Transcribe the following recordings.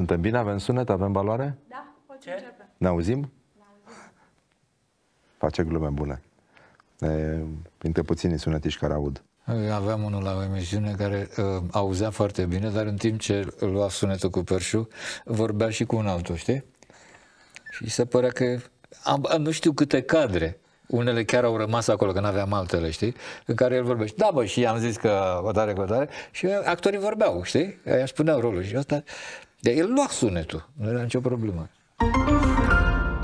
Suntem bine? Avem sunet? Avem valoare? Da, poți Ce? începe. Ne auzim? Da, Face glume bune. E, printre puținii sunetiști care aud. Aveam unul la o emisiune care uh, auzea foarte bine, dar în timp ce lua sunetul cu perșu, vorbea și cu un altul, știi? Și se părea că am, nu știu câte cadre, unele chiar au rămas acolo, că n-aveam altele, știi? În care el vorbește, da bă, și am zis că o tare, cu o tare, și actorii vorbeau, știi? Aia își puneau rolul și asta de el lua sunetul, nu era nicio problemă.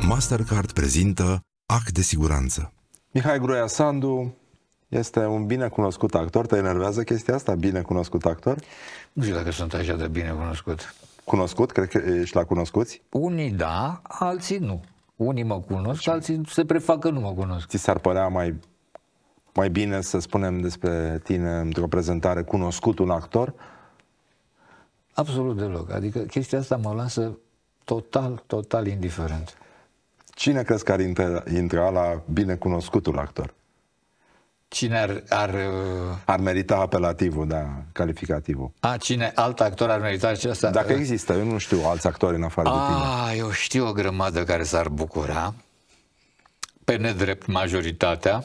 Mastercard prezintă Act de siguranță. Mihai Groia Sandu este un binecunoscut actor. Te enervează chestia asta, binecunoscut actor? Nu știu dacă sunt așa de binecunoscut. Cunoscut? Cred că ești la cunoscuți? Unii da, alții nu. Unii mă cunosc, și alții se prefac că nu mă cunosc. Ți s-ar părea mai, mai bine să spunem despre tine într-o prezentare cunoscut un actor? Absolut deloc. Adică chestia asta mă lasă total, total indiferent. Cine crezi că ar intra, intra la binecunoscutul actor? Cine ar... Ar, uh, ar merita apelativul, da, calificativul. A, cine alt actor ar merita acesta? Dacă există, eu nu știu alți actori în afară A, de tine. Eu știu o grămadă care s-ar bucura, pe nedrept majoritatea,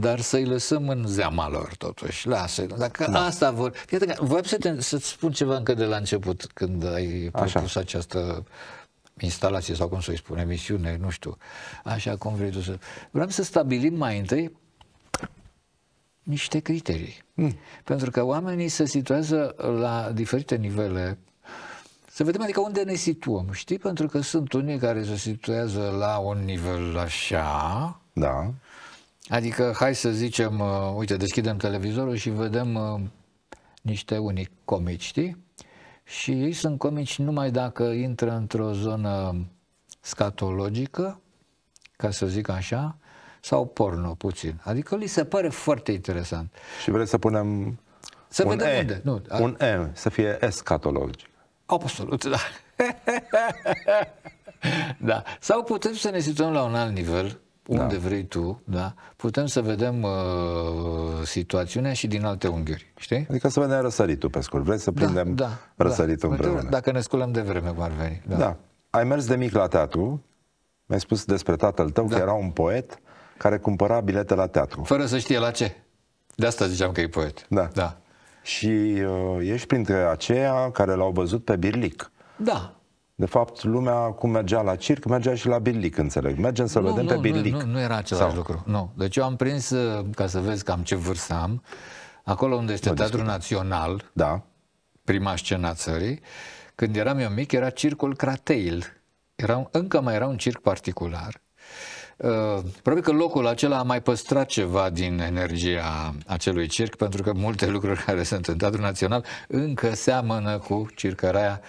dar să-i lăsăm în zeama lor totuși, lasă Dacă da. asta vor... Iată că voiam să să-ți spun ceva încă de la început, când ai propus Așa. această instalație sau cum să-i spun, emisiune, nu știu, așa cum vrei tu să... Vreau să stabilim mai întâi niște criterii. Mm. Pentru că oamenii se situează la diferite nivele să vedem adică unde ne situăm, știi? Pentru că sunt unii care se situează la un nivel așa, da. Adică, hai să zicem, uh, uite, deschidem televizorul și vedem uh, niște unii comici, știi? Și ei sunt comici numai dacă intră într-o zonă scatologică, ca să zic așa, sau porno puțin. Adică li se pare foarte interesant. Și vreți să punem să un vedem e, unde. Nu, a... un M, să fie escatologic. Absolut, da. da. Sau putem să ne situăm la un alt nivel, unde da. vrei tu, da, putem să vedem uh, situațiunea și din alte unghiuri, știi? Adică să vedem răsăritul pe scurt. Vrei să da, prindem da, da, răsăritul da. împreună. Dacă ne sculăm de vreme, cum ar veni. Da. da. Ai mers de mic la teatru, mi-ai spus despre tatăl tău, da. că era un poet care cumpăra bilete la teatru. Fără să știe la ce. De asta ziceam că e poet. Da. da. Și uh, ești printre aceia care l-au văzut pe Birlic. Da. De fapt, lumea cum mergea la circ, mergea și la bilic, înțeleg. Mergem să nu, vedem nu, pe bilic. Nu, nu, nu era același Sau? lucru. Nu. Deci eu am prins, uh, ca să vezi cam ce vârstă am, acolo unde este Teatrul Național, da. prima a țării, când eram eu mic, era circul Crateil. Era, încă mai era un circ particular. Uh, probabil că locul acela a mai păstrat ceva din energia acelui circ, pentru că multe lucruri care sunt în Teatrul Național încă seamănă cu circăraia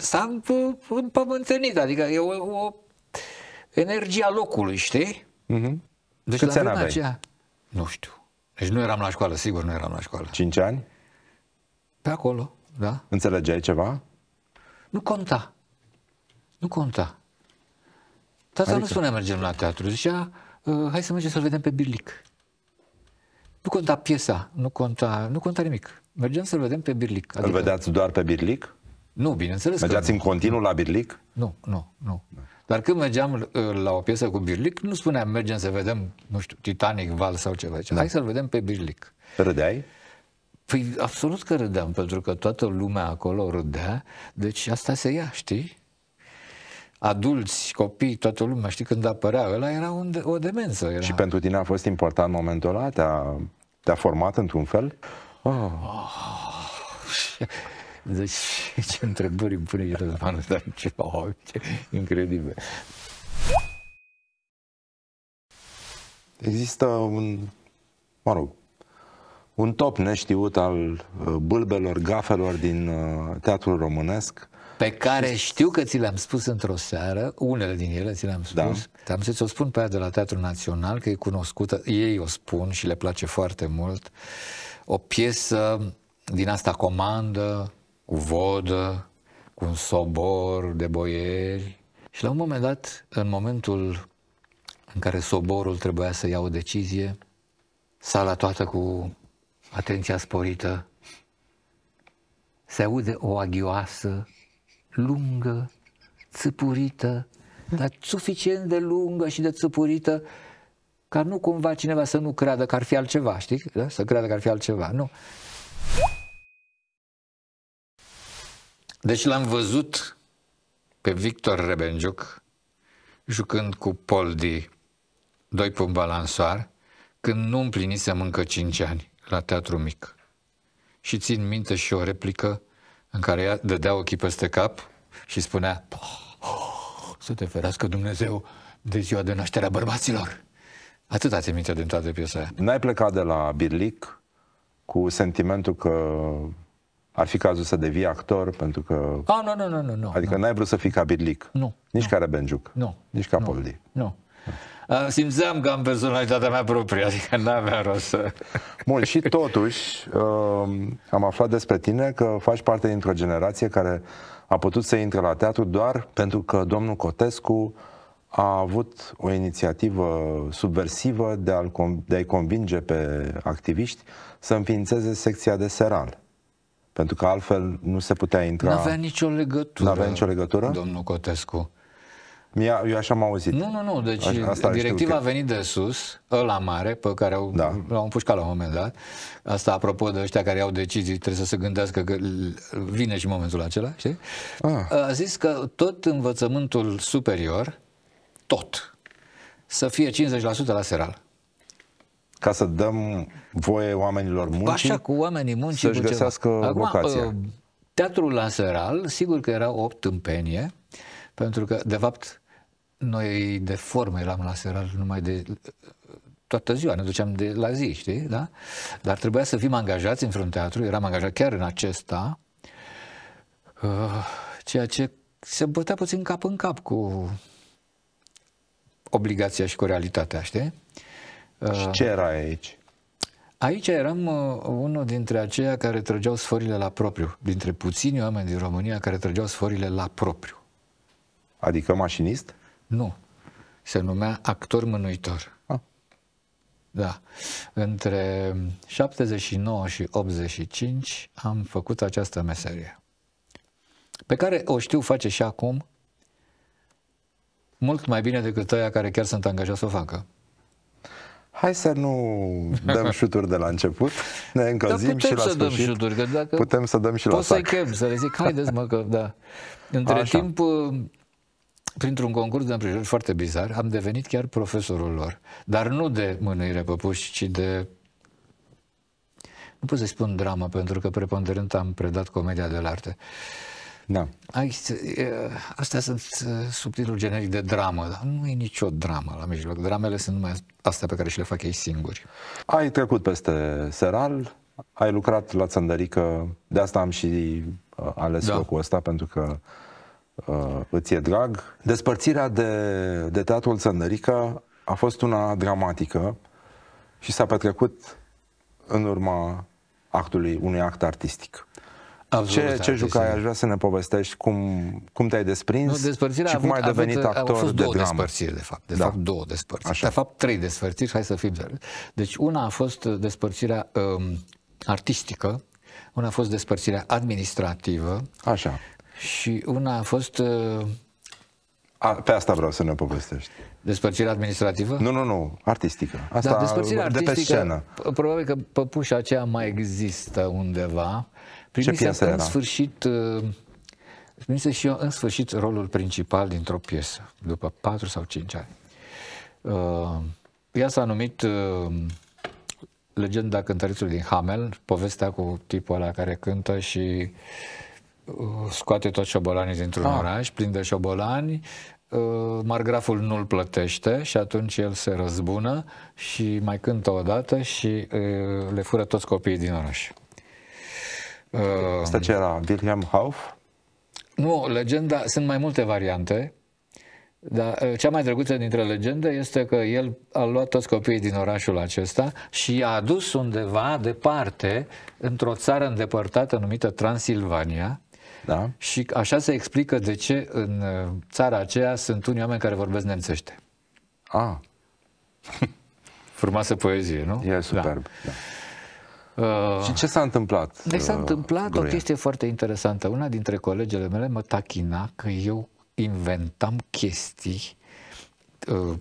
s-a împământenit, adică e o, o energia locului, știi? Mm-hmm. Deci Câți la ani aveai? Aceea, nu știu. Deci nu eram la școală, sigur nu eram la școală. Cinci ani? Pe acolo, da. Înțelegeai ceva? Nu conta. Nu conta. Tata adică... nu spunea mergem la teatru, zicea ă, hai să mergem să-l vedem pe Birlic. Nu conta piesa, nu conta, nu conta nimic. Mergem să-l vedem pe Birlic. Adică... Îl vedeați doar pe Birlic? Nu, bineînțeles Mergeați că în continuu la birlic? Nu, nu, nu. Dar când mergeam uh, la o piesă cu birlic, nu spuneam mergem să vedem, nu știu, Titanic, Val sau ceva. Da. Hai să-l vedem pe birlic. Râdeai? Păi absolut că râdeam, pentru că toată lumea acolo râdea, deci asta se ia, știi? Adulți, copii, toată lumea, știi, când apărea ăla era un, o demență. Era... Și pentru tine a fost important momentul ăla? Te-a, te format într-un fel? Oh. Oh. Deci ce întrebări îmi pune Răzvan dar ce, ce incredibil. Există un, mă rog, un top neștiut al uh, bâlbelor, gafelor din uh, teatrul românesc. Pe care știu că ți le-am spus într-o seară, unele din ele ți le-am da. spus. Da. Am să o spun pe aia de la Teatrul Național, că e cunoscută, ei o spun și le place foarte mult. O piesă din asta comandă, cu vodă, cu un sobor de boieri. Și la un moment dat, în momentul în care soborul trebuia să ia o decizie, sala toată cu atenția sporită, se aude o aghioasă lungă, țăpurită, dar suficient de lungă și de țăpurită ca nu cumva cineva să nu creadă că ar fi altceva, știi? Da? Să creadă că ar fi altceva, nu. Deci l-am văzut pe Victor Rebenjuc jucând cu Poldi doi pe un balansoar când nu împlinisem încă cinci ani la Teatru Mic. Și țin minte și o replică în care ea dădea ochii peste cap și spunea să te ferească Dumnezeu de ziua de naștere a bărbaților. Atât ați minte din toată piesa aia. N-ai plecat de la Birlic cu sentimentul că ar fi cazul să devii actor pentru că... Ah, nu, nu, nu, nu. nu adică n-ai vrut să fii ca Birlic. Nu. Nici nu. ca Rebenjuc. Nu. Nici ca nu. Poldi. Nu. nu. Uh, simțeam că am personalitatea mea proprie, adică n-avea rost să... Bun, și totuși um, am aflat despre tine că faci parte dintr-o generație care a putut să intre la teatru doar pentru că domnul Cotescu a avut o inițiativă subversivă de, a-i convinge pe activiști să înființeze secția de seral pentru că altfel nu se putea intra... Nu avea nicio legătură. Nu avea nicio legătură? Domnul Cotescu. Mie, eu așa am auzit. Nu, nu, nu. Deci așa, directiva a venit de sus, la mare, pe care au, da. l împușcat la un moment dat. Asta apropo de ăștia care iau decizii, trebuie să se gândească că vine și momentul acela, știi? Ah. A zis că tot învățământul superior, tot, să fie 50% la serală ca să dăm voie oamenilor muncii Așa, cu oamenii muncii să-și găsească Acum, vocația. Uh, teatrul Lanseral, sigur că era o tâmpenie, pentru că, de fapt, noi de formă eram seral numai de uh, toată ziua, ne duceam de la zi, știi, da? Dar trebuia să fim angajați în un teatru, eram angajat chiar în acesta, uh, ceea ce se bătea puțin cap în cap cu obligația și cu realitatea, știi? Și uh, ce era aici? Aici eram uh, unul dintre aceia care trăgeau sforile la propriu, dintre puțini oameni din România care trăgeau sforile la propriu. Adică mașinist? Nu. Se numea actor mânuitor. Ah. Da. Între 79 și 85 am făcut această meserie, pe care o știu face și acum, mult mai bine decât aia care chiar sunt angajați să o facă hai să nu dăm șuturi de la început, ne încălzim da, și la să sfârșit. dăm șuturi, că dacă putem să dăm și la Poți să-i chem, să le zic, haideți mă că, da. Între Așa. timp, uh, printr-un concurs de împrejurări foarte bizar, am devenit chiar profesorul lor. Dar nu de mânuire păpuși, ci de... Nu pot să-i spun drama, pentru că preponderent am predat comedia de la arte. Uh, da. Aici, astea sunt subtitlul generic de dramă, dar nu e nicio dramă la mijloc. Dramele sunt numai astea pe care și le fac ei singuri. Ai trecut peste seral, ai lucrat la Țăndărică, de asta am și uh, ales da. locul ăsta, pentru că uh, îți e drag. Despărțirea de, de teatrul Țăndărică a fost una dramatică și s-a petrecut în urma actului unui act artistic. Absolut, ce, ce da, jucai? Aș vrea să ne povestești cum, cum te-ai desprins nu, și cum avut, ai devenit avut, actor fost două de dramă. despărțiri, de fapt. De da. fapt, două despărțiri. Așa. De fapt, trei despărțiri, hai să fim Deci, una a fost despărțirea um, artistică, una a fost despărțirea administrativă. Așa. Și una a fost... Uh, a, pe asta vreau să ne povestești. Despărțirea administrativă? Nu, nu, nu, artistică. Asta da, despărțirea artistică, de pe scenă. Probabil că păpușa aceea mai există undeva Primise Ce piesă în era? sfârșit, uh, primise și eu în sfârșit rolul principal dintr-o piesă, după 4 sau 5 ani. Uh, ea s-a numit uh, Legenda cântărițului din Hamel, povestea cu tipul ăla care cântă și scoate toți șobolanii dintr-un ah. oraș, plin de șobolani, margraful nu-l plătește și atunci el se răzbună și mai cântă o dată și le fură toți copiii din oraș. Asta ce era? Wilhelm Hauff? Nu, legenda, sunt mai multe variante, dar ă, cea mai drăguță dintre legende este că el a luat toți copiii din orașul acesta și i-a adus undeva departe, într-o țară îndepărtată numită Transilvania, da. și așa se explică de ce în ă, țara aceea sunt unii oameni care vorbesc nemțește. Ah. Frumoasă poezie, nu? E da. superb. Da. da. Uh, și ce s-a întâmplat? Deci s-a uh, întâmplat uh, o chestie foarte interesantă. Una dintre colegele mele mă tachina că eu inventam chestii. Uh,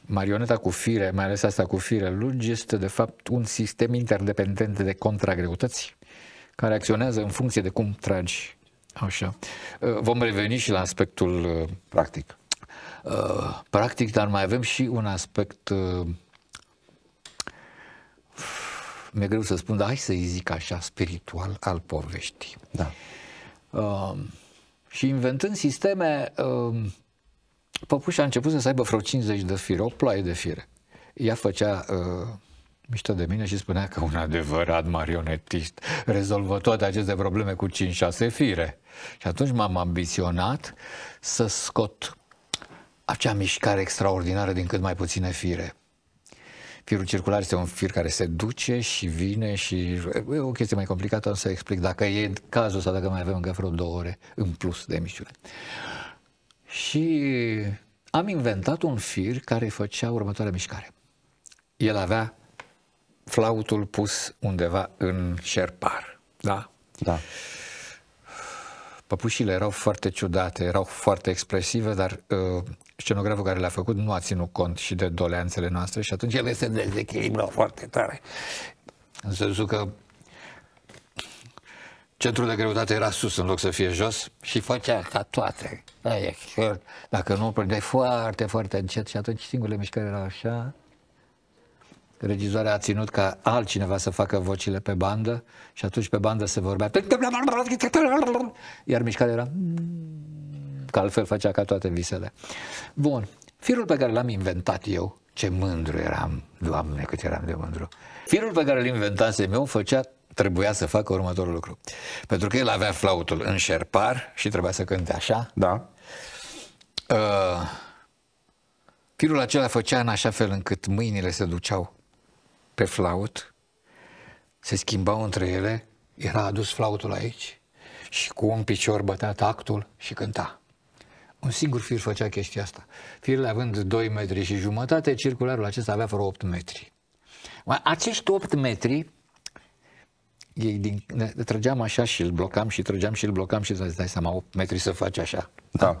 marioneta cu fire, mai ales asta cu fire lungi, este de fapt un sistem interdependent de contragreutăți care acționează în funcție de cum tragi. Așa. Vom reveni și la aspectul practic. Practic, dar mai avem și un aspect mi-e greu să spun, dar hai să-i zic așa, spiritual al poveștii. Da. Uh, și inventând sisteme, uh, păpușa a început să aibă vreo 50 de fire, o ploaie de fire. Ea făcea uh, mișto de mine și spunea că un adevărat marionetist rezolvă toate aceste probleme cu 5-6 fire. Și atunci m-am ambiționat să scot acea mișcare extraordinară din cât mai puține fire. Firul circular este un fir care se duce și vine și e o chestie mai complicată, o să explic dacă e cazul sau dacă mai avem încă vreo două ore în plus de emisiune. Și am inventat un fir care făcea următoarea mișcare. El avea flautul pus undeva în șerpar, da? Da. Păpușile erau foarte ciudate, erau foarte expresive, dar uh, scenograful care le-a făcut nu a ținut cont și de doleanțele noastre și atunci ele se dezechilibrau foarte tare. În sensul că centrul de greutate era sus în loc să fie jos și făcea ca toate. Aia, dacă nu, de foarte, foarte încet și atunci singurele mișcări erau așa, regizoarea a ținut ca altcineva să facă vocile pe bandă și atunci pe bandă se vorbea iar mișcarea era că altfel făcea ca toate visele. Bun, firul pe care l-am inventat eu, ce mândru eram, doamne cât eram de mândru, firul pe care l inventasem eu făcea trebuia să facă următorul lucru. Pentru că el avea flautul în șerpar și trebuia să cânte așa. Da. Uh, firul acela făcea în așa fel încât mâinile se duceau pe flaut, se schimbau între ele, era adus flautul aici și cu un picior bătea tactul și cânta. Un singur fir făcea chestia asta. Firele având 2 metri și jumătate, circularul acesta avea vreo 8 metri. Acești 8 metri ei din, ne trăgeam așa și îl blocam și trăgeam și îl blocam și îți dai seama, 8 metri să faci așa. Da. da?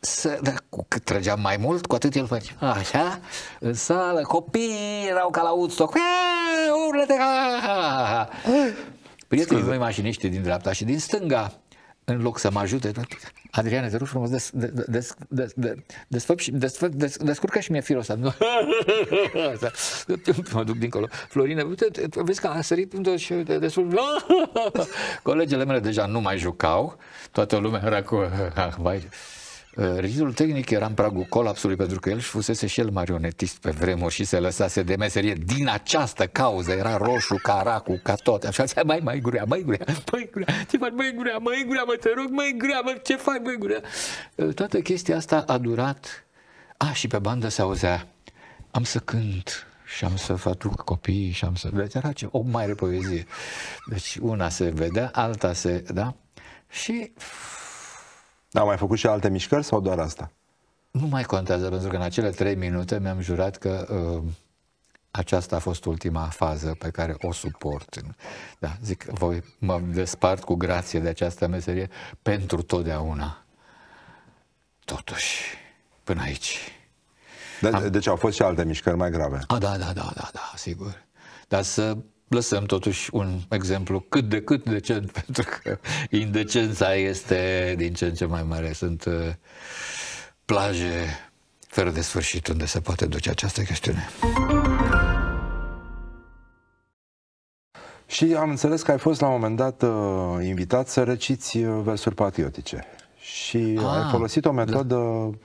să, da, cu cât trăgeam mai mult, cu atât el făcea așa, în sală, copiii erau ca la Woodstock, urlete, Prietenii Scuze. noi mașiniști din dreapta și din stânga, în loc să mă ajute, Adriane, te rog frumos, des, des, des, des, des, des, descurcă și mie firul ăsta. mă duc dincolo. Florine, uite, vezi că a sărit și destul. Colegele mele deja nu mai jucau, toată lumea era cu... Uh, rizul tehnic era în pragul colapsului pentru că el și fusese și el marionetist pe vremuri și se lăsase de meserie din această cauză. Era roșu, caracu, ca toate. Așa zicea, mai, mai grea mai grea mai grea ce faci, mai grea mai grea mă, te rog, mai grea mă, ce faci, mai grea uh, Toată chestia asta a durat. A, și pe bandă se auzea, am să cânt, și am să fac copii și am să... Deci era ce, o mare poezie. Deci una se vedea, alta se... Da? Și au mai făcut și alte mișcări sau doar asta? Nu mai contează, pentru că în acele trei minute mi-am jurat că uh, aceasta a fost ultima fază pe care o suport. Da, zic, voi mă despart cu grație de această meserie pentru totdeauna. Totuși, până aici. De- da, Am... Deci au fost și alte mișcări mai grave. A, ah, da, da, da, da, da, sigur. Dar să lăsăm totuși un exemplu cât de cât decent, pentru că indecența este din ce în ce mai mare. Sunt uh, plaje fără de sfârșit unde se poate duce această chestiune. Și am înțeles că ai fost la un moment dat uh, invitat să reciți uh, versuri patriotice. Și ah, ai folosit o da. metodă... Da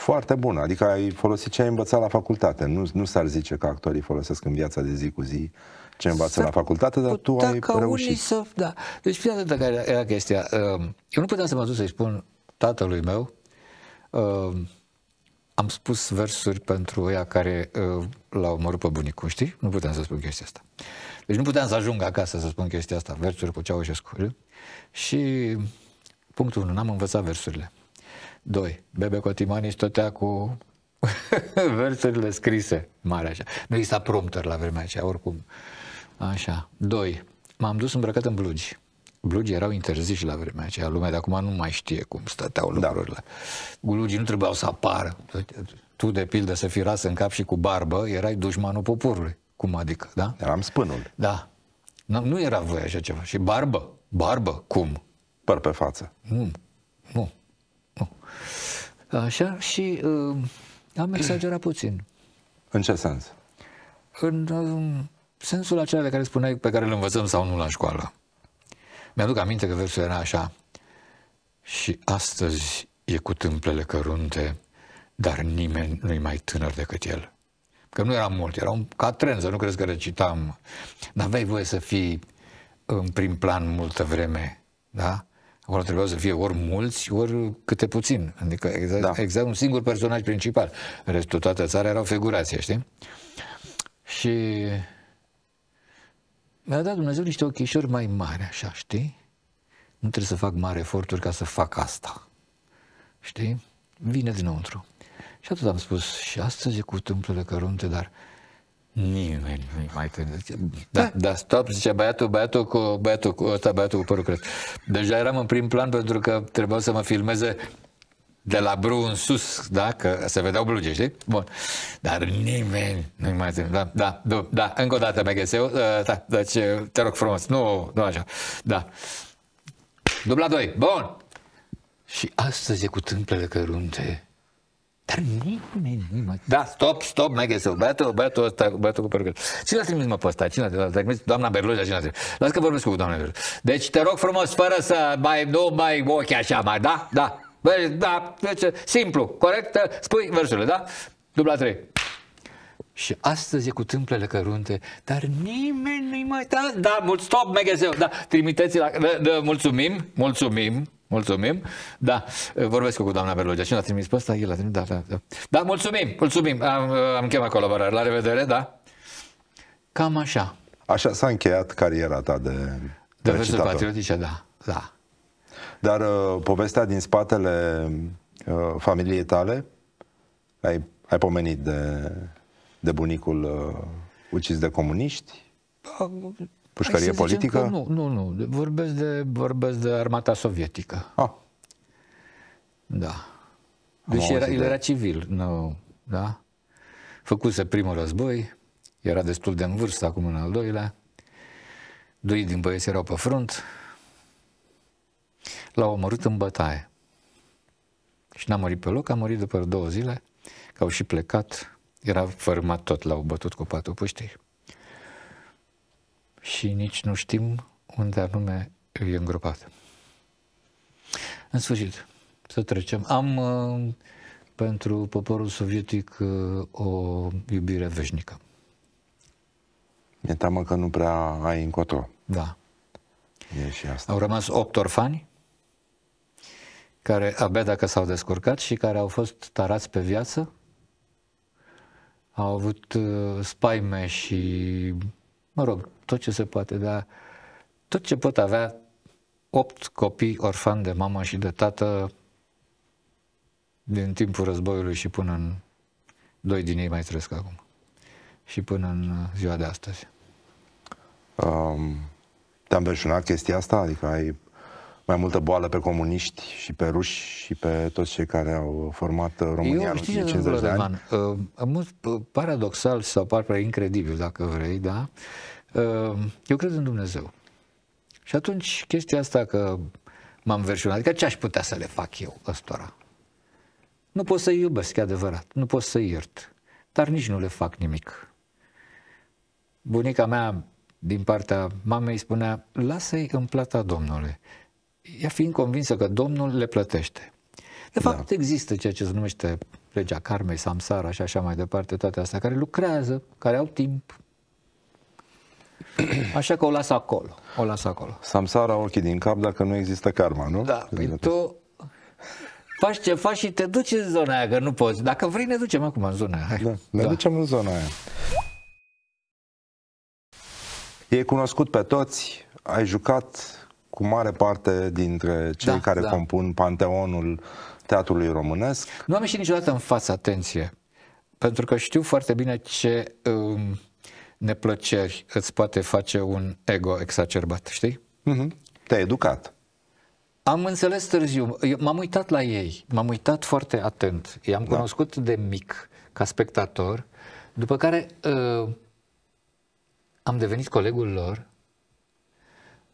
foarte bună. Adică ai folosit ce ai învățat la facultate. Nu, nu s-ar zice că actorii folosesc în viața de zi cu zi ce învață la facultate, dar tu ai ca reușit. Unii să, da. Deci, fii atentă care era, era chestia. Ehm, eu nu puteam să mă duc să-i spun tatălui meu ehm, am spus versuri pentru ea care ehm, l-au omorât pe bunicul, știi? Nu puteam să spun chestia asta. Deci nu puteam să ajung acasă să spun chestia asta, versuri cu Ceaușescu. Și punctul 1, n-am învățat versurile. Doi, Bebe Cotimani stătea cu versurile scrise, mare așa. Nu s-a prompter la vremea aceea, oricum. Așa. Doi, m-am dus îmbrăcat în blugi. Blugii erau interziși la vremea aceea. Lumea de acum nu mai știe cum stăteau da. lucrurile. Da. Blugii nu trebuiau să apară. Tu, de pildă, să fii ras în cap și cu barbă, erai dușmanul poporului. Cum adică, da? Eram spânul. Da. Nu, nu era voie așa ceva. Și barbă. Barbă? Cum? Păr pe față. Nu. Așa? Și uh, am exagerat puțin. În ce sens? În uh, sensul acela de care spuneai, pe care îl învățăm sau nu la școală. Mi-aduc aminte că versul era așa. Și astăzi e cu tâmplele cărunte, dar nimeni nu-i mai tânăr decât el. Că nu eram mult, era ca tren, să nu crezi că recitam. N-aveai voie să fii în um, prim plan multă vreme, da? Acolo trebuia să fie ori mulți, ori câte puțin. Adică exact, da. exact un singur personaj principal. restul toată țara erau figurații, știi? Și mi-a dat Dumnezeu niște ochișori mai mari, așa, știi? Nu trebuie să fac mari eforturi ca să fac asta. Știi? Vine dinăuntru. Și atât am spus și astăzi cu tâmplele cărunte, dar uh, Nimeni nu mai tânăr. Da, da, da, stop, zicea băiatul, băiatul cu, băiatul cu, ăsta, băiatul cu părul crest. Deja eram în prim plan pentru că trebuia să mă filmeze de la bru în sus, da? Că se vedeau bluge, știi? Bun. Dar nimeni nu mai țin. Da, da, da, da, încă o dată, uh, Da, deci, te rog frumos, nu, nu așa. Da. Dubla 2, bun. Și astăzi e cu tâmplele cărunte dar nimeni nimeni. Da, stop, stop, mai găsesc. Băiatul, băiatul ăsta, băiatul cu perucă. Cine l-a trimis mă pe ăsta? Cine l-a trimis? Doamna Berloja, cine l-a trimis? Las că vorbesc cu doamna Berloja. Deci te rog frumos, fără să mai, nu mai ochi așa mai, da? Da. Bă, da, deci, simplu, corect, spui versurile, da? Dubla 3. Și astăzi e cu tâmplele cărunte, dar nimeni nu-i mai Da, da mult stop, megazeu, da, trimiteți la... Da, da, mulțumim, mulțumim, Mulțumim. Da, vorbesc cu doamna Berlogea. Cine a trimis pe ăsta? El l-a trimis, da, da, da. Da, mulțumim, mulțumim. Am, am chemat colaborare. La revedere, da? Cam așa. Așa s-a încheiat cariera ta de De versuri patriotice, da. da. Dar uh, povestea din spatele uh, familiei tale, ai, ai pomenit de, de bunicul uh, ucis de comuniști? Da, pușcărie politică? Nu, nu, nu. Vorbesc de, vorbesc de armata sovietică. Ah. Da. Deci era, el era civil, nu, da? Făcuse primul război, era destul de în vârstă acum în al doilea, doi din băieți erau pe frunt, l-au omorât în bătaie. Și n-a murit pe loc, a murit după două zile, că au și plecat, era fărmat tot, l-au bătut cu patul puștii și nici nu știm unde anume e îngropat. În sfârșit, să trecem. Am uh, pentru poporul sovietic uh, o iubire veșnică. e teamă că nu prea ai încotro. Da. E și asta. Au rămas opt orfani care abia dacă s-au descurcat și care au fost tarați pe viață, au avut uh, spaime și mă rog, tot ce se poate, dar tot ce pot avea opt copii orfani de mamă și de tată din timpul războiului și până în... Doi din ei mai trăiesc acum. Și până în uh, ziua de astăzi. Um, te-am verșunat chestia asta? Adică ai mai multă boală pe comuniști și pe ruși și pe toți cei care au format uh, România Eu, în 50 de ani? Uh, uh, paradoxal sau par incredibil, dacă vrei, da? Ehm, eu cred în Dumnezeu. Și atunci chestia asta că m-am versionat, adică ce aș putea să le fac eu ăstora? Nu pot să-i iubesc, e adevărat, nu pot să-i iert, dar nici nu le fac nimic. Bunica mea, din partea mamei, spunea, lasă-i în plata Domnului. Ea fiind convinsă că Domnul le plătește. De fapt, da. există ceea ce se numește legea karmei, samsara și așa mai departe, toate astea, care lucrează, care au timp, Așa că o las acolo. O las acolo. Samsara ochii din cap dacă nu există karma, nu? Da, păi tu faci ce faci și te duci în zona aia, că nu poți. Dacă vrei, ne ducem acum în zona aia. Hai. Da, ne da. ducem în zona aia. E cunoscut pe toți, ai jucat cu mare parte dintre cei da, care da. compun panteonul teatrului românesc. Nu am ieșit niciodată în față, atenție, pentru că știu foarte bine ce... Um, neplăceri îți poate face un ego exacerbat, știi? Mm-hmm. Te-ai educat. Am înțeles târziu, m-am uitat la ei, m-am uitat foarte atent, i-am da. cunoscut de mic ca spectator, după care uh, am devenit colegul lor,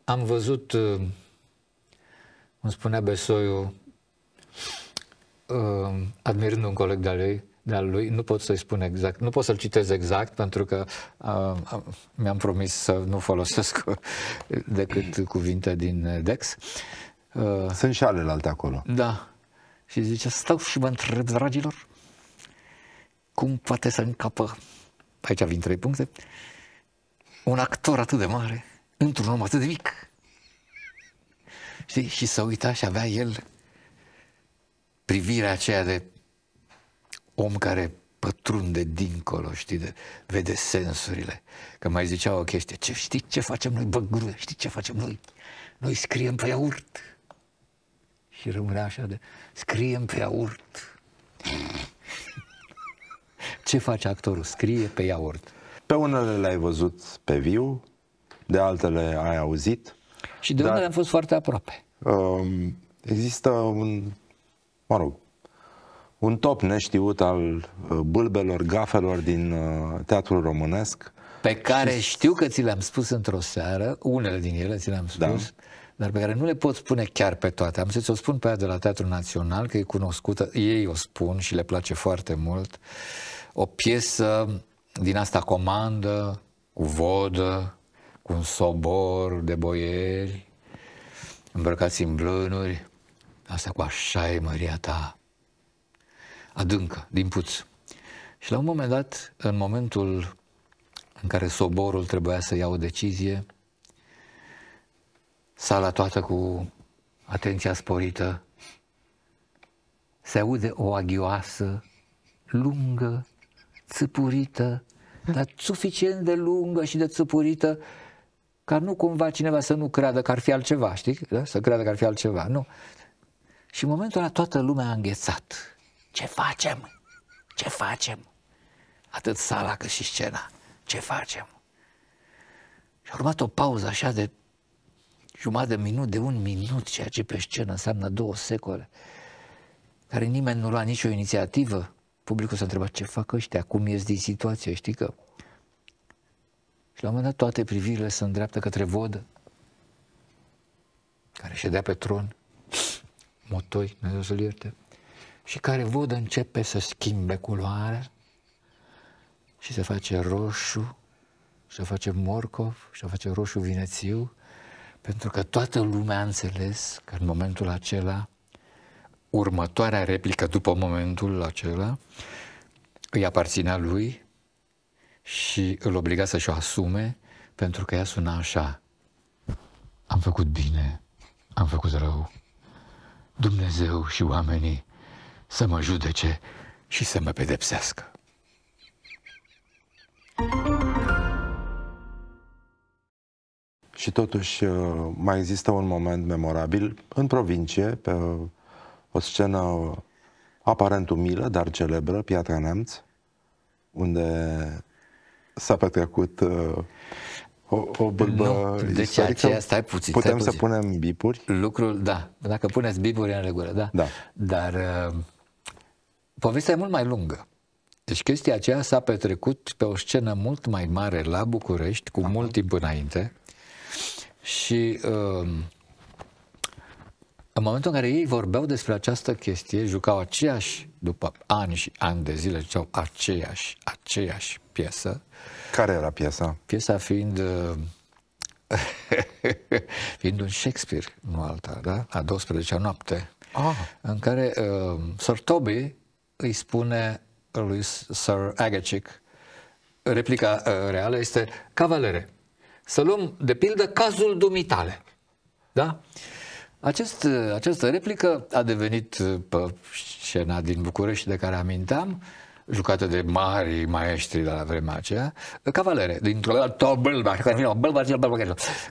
am văzut, uh, cum spunea Besoiu, uh, admirând un coleg de-al lui, de-al lui, nu pot să-i spun exact, nu pot să-l citez exact pentru că uh, uh mi-am promis să nu folosesc decât cuvinte din uh, Dex. Uh, Sunt și alelalte acolo. Da. Și zice, stau și mă întreb, dragilor, cum poate să încapă, aici vin trei puncte, un actor atât de mare într-un om atât de mic. Știi? Și să uita și avea el privirea aceea de om care pătrunde dincolo, știi, de, vede sensurile. Că mai zicea o chestie, ce, știi ce facem noi, băgrule, știi ce facem noi? Noi scriem pe iaurt. Și rămâne așa de, scriem pe iaurt. ce face actorul? Scrie pe iaurt. Pe unele le-ai văzut pe viu, de altele ai auzit. Și de unele am fost foarte aproape. Um, există un, mă rog, un top neștiut al uh, bâlbelor, gafelor din uh, teatrul românesc. Pe care și... știu că ți le-am spus într-o seară, unele din ele ți le-am da. spus, da. dar pe care nu le pot spune chiar pe toate. Am să-ți o spun pe aia de la Teatrul Național, că e cunoscută, ei o spun și le place foarte mult. O piesă din asta comandă, cu vodă, cu un sobor de boieri, îmbrăcați în blânuri, asta cu așa e măria ta, adâncă, din puț. Și la un moment dat, în momentul în care soborul trebuia să ia o decizie, sala toată cu atenția sporită, se aude o aghioasă lungă, țăpurită, dar suficient de lungă și de țăpurită ca nu cumva cineva să nu creadă că ar fi altceva, știi? Da? Să creadă că ar fi altceva, nu. Și în momentul ăla toată lumea a înghețat ce facem? Ce facem? Atât sala cât și scena. Ce facem? Și a urmat o pauză așa de jumătate de minut, de un minut, ceea ce pe scenă înseamnă două secole, care nimeni nu lua nicio inițiativă. Publicul s-a întrebat ce fac ăștia, cum ies din situație, știi că... Și la un moment dat toate privirile se îndreaptă către vodă, care ședea pe tron, motoi, Dumnezeu să-l ierte, și care văd începe să schimbe culoarea și se face roșu, se face morcov, se face roșu vinețiu, pentru că toată lumea a înțeles că în momentul acela, următoarea replică după momentul acela, îi aparținea lui și îl obliga să-și o asume, pentru că ea suna așa. Am făcut bine, am făcut rău. Dumnezeu și oamenii să mă judece și să mă pedepsească. Și totuși uh, mai există un moment memorabil în provincie, pe o scenă aparent umilă, dar celebră, Piatra Neamț, unde s-a petrecut uh, o, o bâlbă nu, Deci aceea, stai puțin. Putem stai puțin. să punem bipuri? Lucrul, da. Dacă puneți bipuri, în regulă, da. da. Dar... Uh, Povestea e mult mai lungă. Deci chestia aceea s-a petrecut pe o scenă mult mai mare la București, cu Aha. mult timp înainte. Și uh, în momentul în care ei vorbeau despre această chestie, jucau aceeași, după ani și ani de zile, jucau aceeași, aceeași piesă. Care era piesa? Piesa fiind... Uh, fiind un Shakespeare, nu alta, da? A 12-a noapte, ah. în care uh, Toby îi spune lui Sir Agachic. replica uh, reală este, cavalere, să luăm de pildă cazul dumitale. Da? Acest, uh, această replică a devenit uh, pe scena din București de care aminteam, jucată de mari maestri de la vremea aceea, cavalere, dintr-o dată,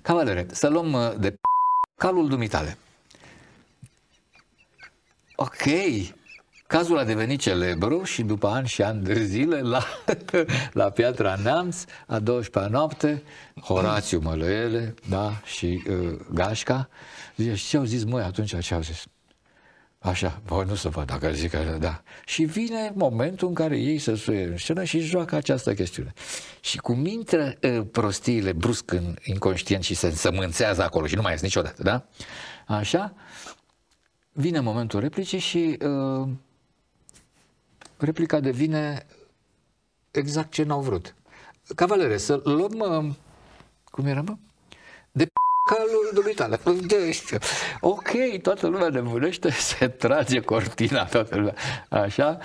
cavalere, să luăm de calul dumitale. Ok, Cazul a devenit celebru și după ani și ani de zile la, la Piatra Neamț, a 12-a noapte, Horațiu Mălăele da, și uh, Gașca, zice, ce au zis măi atunci, ce au zis? Așa, bă, nu să văd dacă zic așa, da. Și vine momentul în care ei se suie în scenă și joacă această chestiune. Și cum intră uh, prostiile brusc în inconștient și se însămânțează acolo și nu mai ies niciodată, da? Așa, vine momentul replicii și uh, replica devine exact ce n-au vrut. Cavalere, să luăm, um, cum era, mă? De calul De, Ok, toată lumea nebunește, se trage cortina, toată lumea. Așa.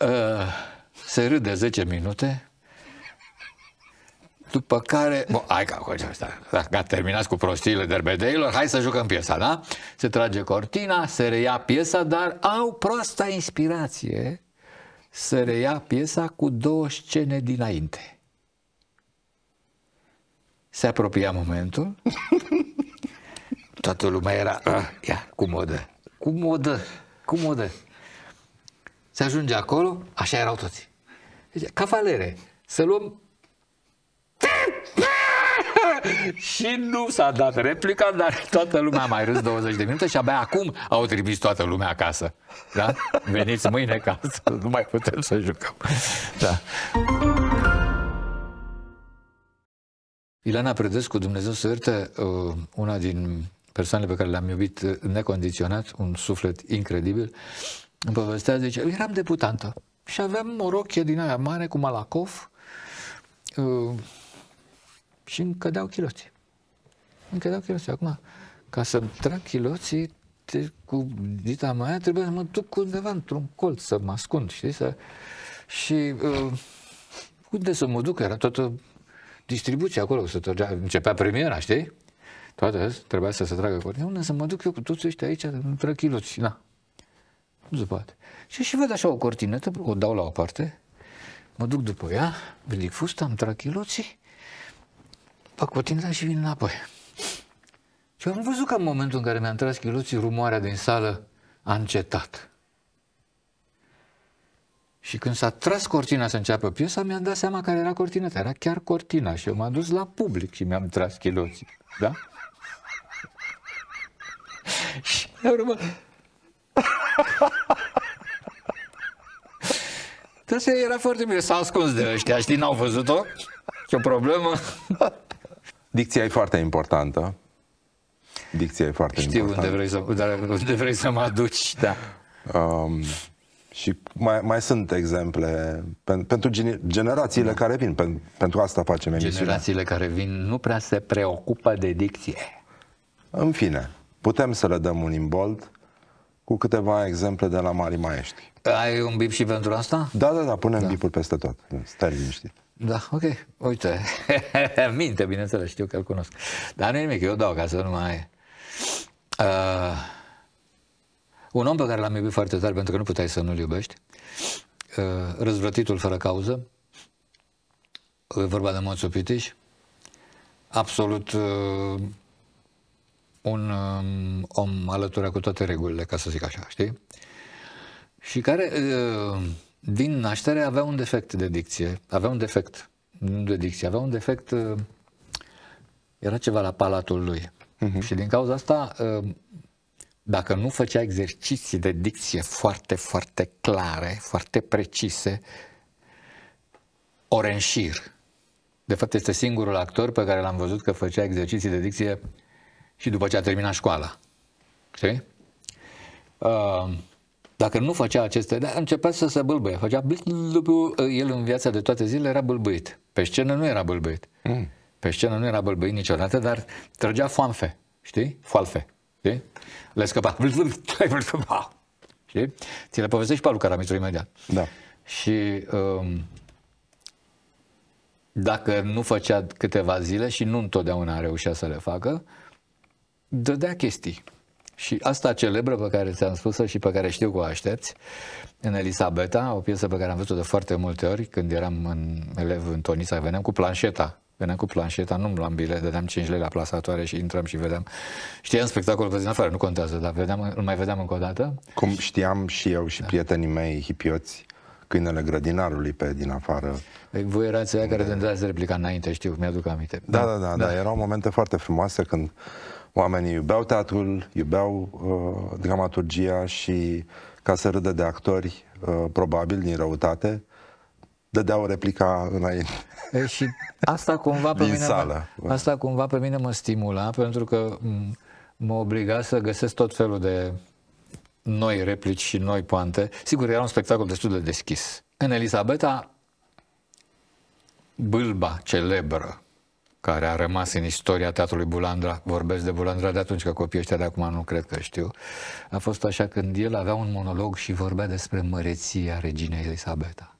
Uh, se râde 10 minute, după care... Bun, hai că dacă terminați cu prostiile derbedeilor, hai să jucăm piesa, da? Se trage cortina, se reia piesa, dar au proasta inspirație să reia piesa cu două scene dinainte. Se apropia momentul, toată lumea era, ah, ia, cu modă, cu modă, cu modă. Se ajunge acolo, așa erau toți. cavalere, să luăm și nu s-a dat replica, dar toată lumea a mai râs 20 de minute și abia acum au trimis toată lumea acasă. Da? Veniți mâine ca să nu mai putem să jucăm. Da. Ilana Predescu, Dumnezeu să ierte, uh, una din persoanele pe care le-am iubit necondiționat, un suflet incredibil, îmi povestea, zice, eram deputantă și aveam o rochie din aia mare cu malacov, uh, și îmi cădeau chiloții. Îmi cădeau chiloții. Acum, ca să-mi trag chiloții, te, cu dita mea trebuia să mă duc undeva într-un colț, să mă ascund, știi? Să... Și uh, unde să mă duc? Era toată distribuția acolo, să trăgea, începea premiera, știi? Toată trebuia să se tragă cu Unde să mă duc eu cu toți ăștia aici, nu trag chiloți, na. Nu se poate. Și, și văd așa o cortinetă, o dau la o parte, mă duc după ea, ridic fusta, îmi trag chiloții fac potința și vin înapoi. Și am văzut că în momentul în care mi-am tras chiloții, rumoarea din sală a încetat. Și când s-a tras cortina să înceapă piesa, mi-am dat seama care era cortina Era chiar cortina și eu m-am dus la public și mi-am tras chiloții. Da? și mi-a Dar era foarte bine, s-a ascuns de ăștia, știi, n-au văzut-o? E o problemă. Dicția e foarte importantă. Dicția e foarte Știu importantă. unde, vrei să, unde vrei să mă aduci, da. Um, și mai, mai sunt exemple pen, pentru generațiile da. care vin, pen, pentru asta facem emisiunea. Generațiile care vin nu prea se preocupă de dicție. În fine, putem să le dăm un imbold cu câteva exemple de la mari maestri. Ai un bip și pentru asta? Da, da, da, punem da. bipul peste tot. Stai liniștit. Da, ok, uite, minte, bineînțeles, știu că îl cunosc. Dar nu nimic, eu dau ca să nu mai... Uh, un om pe care l-am iubit foarte tare, pentru că nu puteai să nu-l iubești, uh, răzvrătitul fără cauză, e vorba de Moțu Pitiș, absolut uh, un um, om alătura cu toate regulile, ca să zic așa, știi? Și care... Uh, din naștere avea un defect de dicție, avea un defect, nu de dicție, avea un defect, uh, era ceva la palatul lui. Uh-huh. Și din cauza asta, uh, dacă nu făcea exerciții de dicție foarte, foarte clare, foarte precise, Orenșir, de fapt este singurul actor pe care l-am văzut că făcea exerciții de dicție și după ce a terminat școala. Știi? Uh, dacă nu făcea aceste, da, începea să se bâlbâie, făcea el în viața de toate zilele era bâlbâit. Pe scenă nu era bâlbâit. Mm. Pe scenă nu era bâlbâit niciodată, dar trăgea foanfe, știi? Foalfe, știi? Le scăpa. Știi? Ți le povestești pe lui Caramitru imediat. Da. Și um, dacă nu făcea câteva zile și nu întotdeauna reușea să le facă, dădea chestii. Și asta celebră pe care ți-am spus-o și pe care știu că o aștepți, în Elisabeta, o piesă pe care am văzut-o de foarte multe ori când eram în elev în Tonisa, veneam cu planșeta Veneam cu planșeta, nu-mi luam bilet, dădeam 5 lei la plasatoare și intram și vedeam. Știam spectacolul pe din afară, nu contează, dar vedeam, îl mai vedeam încă o dată. Cum știam și eu și da. prietenii mei hipioți, câinele grădinarului pe din afară. Voi erați aia care de... replica înainte, știu, mi-aduc aminte. Da da, da, da, da, da, erau momente foarte frumoase când oamenii iubeau teatrul, iubeau uh, dramaturgia și ca să râdă de actori, uh, probabil din răutate, dădeau replica înainte. E, și asta cumva pe mine sală. asta cumva pe mine mă stimula, pentru că mă obliga să găsesc tot felul de noi replici și noi poante. Sigur, era un spectacol destul de deschis. În Elisabeta, bâlba celebră care a rămas în istoria teatrului Bulandra, vorbesc de Bulandra de atunci, că copiii ăștia de acum nu cred că știu, a fost așa când el avea un monolog și vorbea despre măreția reginei Elisabeta.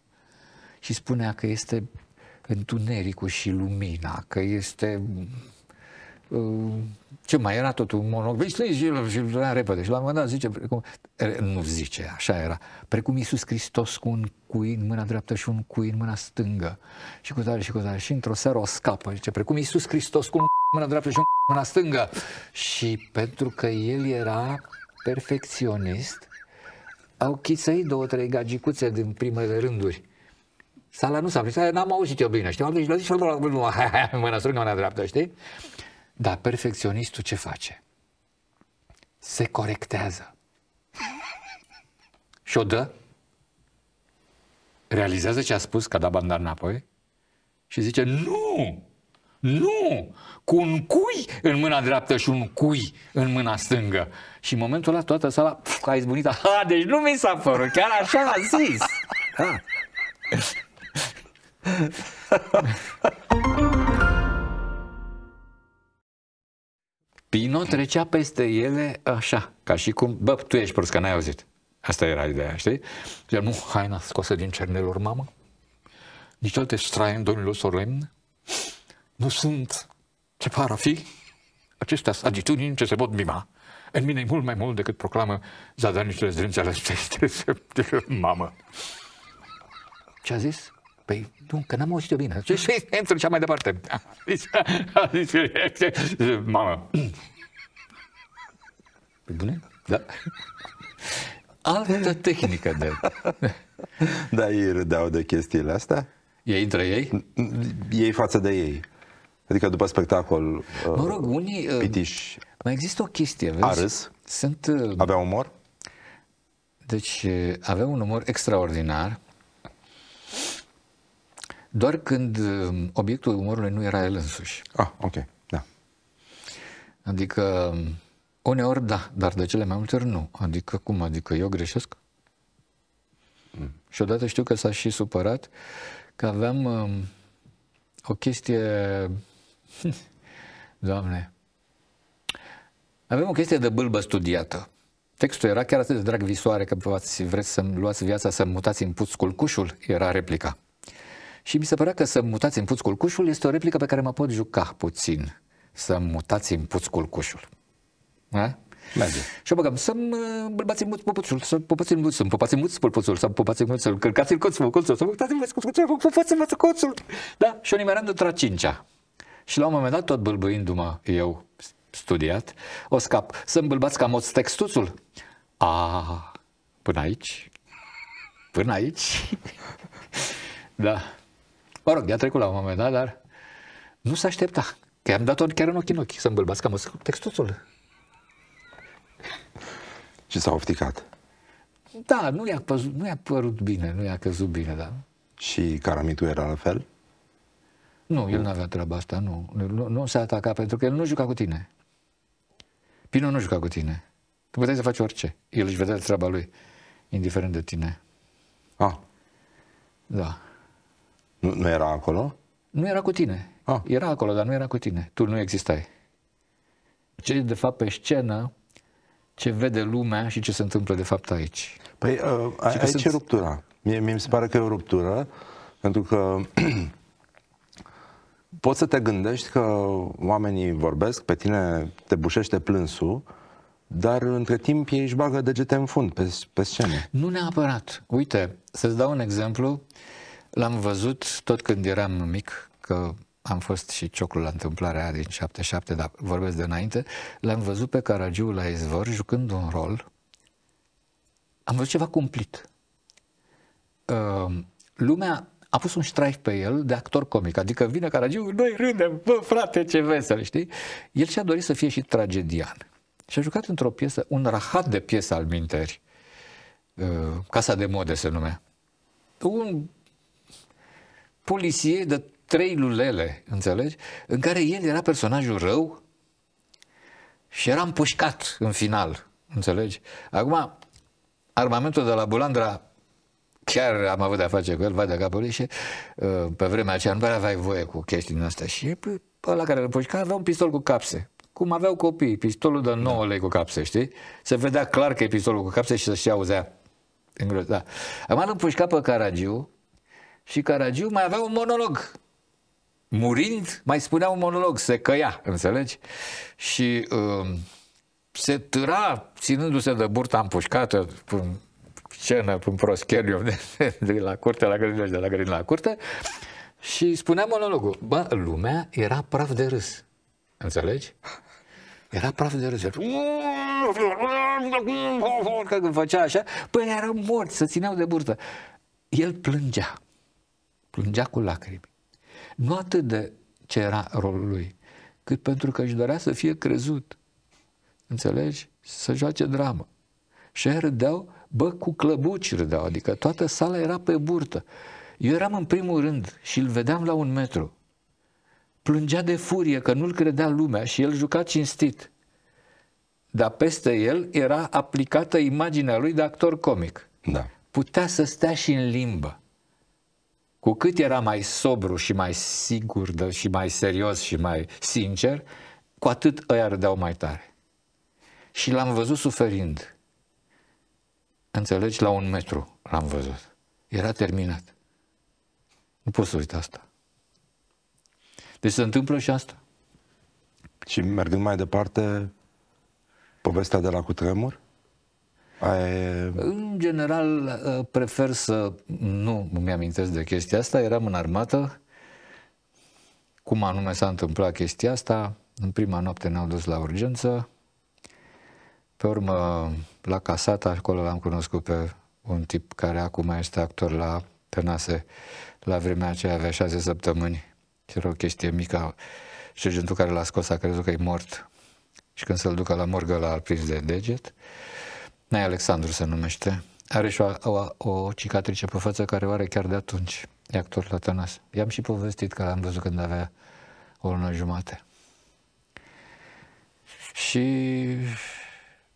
Și spunea că este întunericul și lumina, că este ce mai era totul un monolog, vei slăi și dorea repede. Și la un moment dat zice, precum, er, nu zice, așa era, precum Iisus Hristos cu un cui în mâna dreaptă și un cui în mâna stângă. Și cu tare și cu tare. Și într-o seară o scapă, zice, precum Iisus Hristos cu un în mâna dreaptă și un în mâna stângă. Și pentru că el era perfecționist, au chițăit două, trei gagicuțe din primele rânduri. Sala nu s-a prins, n-am auzit eu bine, știi? a zis, nu, mâna strângă, mâna dreaptă, știi? Dar perfecționistul ce face? Se corectează. Și o dă. Realizează ce a spus că a dat bandar înapoi și zice nu, nu, cu un cui în mâna dreaptă și un cui în mâna stângă. Și în momentul ăla toată sala pf, a izbunit, ha, deci nu mi s-a părut, chiar așa l-a zis. Ha. Pino trecea peste ele așa, ca și cum, bă, tu ești prost, că n-ai auzit. Asta era ideea, știi? Zicea, nu, haina scoasă din cernelor, mamă. Nici alte straie în solemn. Nu sunt ce par a fi acestea agitudini ce se pot mima. În mine e mult mai mult decât proclamă zadarnicile zdrințe ale mamă. Ce a zis? Păi nu, că n-am auzit-o bine. Și deci, pentru cea mai departe. A zis, a zis, mamă. Pe bune? Da. Altă tehnică de... da, ei râdeau de chestiile astea? Ei între ei? Ei față de ei. Adică după spectacol uh, Mă rog, unii... Uh, Pitiș. Mai există o chestie, vezi? A râs? Sunt... Uh, avea umor? Deci avea un umor extraordinar doar când um, obiectul umorului nu era el însuși. Ah, ok, da. Adică, um, uneori da, dar de cele mai multe ori nu. Adică cum? Adică eu greșesc? Mm. Și odată știu că s-a și supărat că aveam um, o chestie... Doamne... Avem o chestie de bâlbă studiată. Textul era chiar atât de drag visoare că v-ați, vreți să-mi luați viața să mutați în puț culcușul, era replica. Și mi se părea că să mutați în puț culcușul este o replică pe care mă pot juca puțin. Să mutați în puț culcușul. Da? Merge. Și băgăm. să-mi uh, băbați în pupuțul, să pupați în să-mi pupați în pupuțul, să pupați în să-l călcați în colțul, colțul, să pupați în colțul, pupați în colțul. Da, și o nimeream de tra cincea. Și la un moment dat, tot bâlbâindu-mă eu, studiat, o scap, să-mi bâlbați cam moți textuțul. A, până aici, până aici, da. Mă rog, i-a trecut la un moment dat, dar nu s-a aștepta. Că am dat-o chiar în ochi în ochi să îmbâlbați cam textuțul. Și s-a ofticat. Da, nu i-a, păzut, nu i-a părut bine, nu i-a căzut bine, da. Și Caramitu era la fel? Nu, el nu avea treaba asta, nu. Nu, nu se atacat pentru că el nu juca cu tine. Pino nu juca cu tine. Tu puteai să faci orice. El își vedea treaba lui, indiferent de tine. A. Ah. Da. Nu, nu era acolo? Nu era cu tine. Ah. Era acolo, dar nu era cu tine. Tu nu existai. Ce e de fapt pe scenă, ce vede lumea și ce se întâmplă de fapt aici. Păi uh, aici sunt... e ruptura. Mie, mie mi se pare că e o ruptură, pentru că poți să te gândești că oamenii vorbesc, pe tine te bușește plânsul, dar între timp ei își bagă degete în fund pe, pe scenă. Nu neapărat. Uite, să-ți dau un exemplu. Uh, L-am văzut tot când eram mic, că am fost și ciocul la întâmplarea aia din 77, dar vorbesc de înainte, l-am văzut pe Caragiu la izvor jucând un rol, am văzut ceva cumplit. Uh, lumea a pus un strife pe el de actor comic, adică vine Caragiu, noi râdem, bă frate, ce vesel, știi? El și-a dorit să fie și tragedian. Și a jucat într-o piesă, un rahat de piesă al minteri, uh, Casa de mode se numea. Un poliție de trei lulele, înțelegi? În care el era personajul rău și era împușcat în final, înțelegi? Acum, armamentul de la Bulandra chiar am avut de-a face cu el, vai de capul și uh, pe vremea aceea nu avea voie cu chestii din astea. Și păi, ăla care îl împușca avea un pistol cu capse. Cum aveau copii, pistolul de 9 lei cu capse, știi? Se vedea clar că e pistolul cu capse și să și auzea. Da. Am îl împușca pe Caragiu, și Caragiu mai avea un monolog. Murind, mai spunea un monolog, se căia, înțelegi? Și uh, se târa, ținându-se de burta împușcată, în scenă, în proscheliu, de, de la curte la grădină de la grădină la curte, și spunea monologul, bă, lumea era praf de râs, înțelegi? Era praf de râs. Că făcea așa, păi era mort, se țineau de burtă. El plângea plângea cu lacrimi. Nu atât de ce era rolul lui, cât pentru că își dorea să fie crezut. Înțelegi? Să joace dramă. Și ei râdeau, bă, cu clăbuci râdeau, adică toată sala era pe burtă. Eu eram în primul rând și îl vedeam la un metru. Plângea de furie că nu-l credea lumea și el juca cinstit. Dar peste el era aplicată imaginea lui de actor comic. Da. Putea să stea și în limbă. Cu cât era mai sobru și mai sigur de, și mai serios și mai sincer, cu atât îi ardeau mai tare. Și l-am văzut suferind. Înțelegi? La un metru l-am văzut. Era terminat. Nu pot să uit asta. Deci se întâmplă și asta. Și mergând mai departe, povestea de la cutremur? Aia e... Mm, general, uh, prefer să nu îmi amintesc de chestia asta. Eram în armată. Cum anume s-a întâmplat chestia asta? În prima noapte ne-au dus la urgență. Pe urmă, la Casata, acolo l-am cunoscut pe un tip care acum este actor la Tănase. La vremea aceea avea șase săptămâni. Era o chestie mică. Și gentul care l-a scos a crezut că e mort. Și când să-l ducă la morgă, l-a prins de deget. Nai Alexandru se numește, are și o, o, o cicatrice pe față care o are chiar de atunci, e actor la Tănas. I-am și povestit că l-am văzut când avea o lună jumate. Și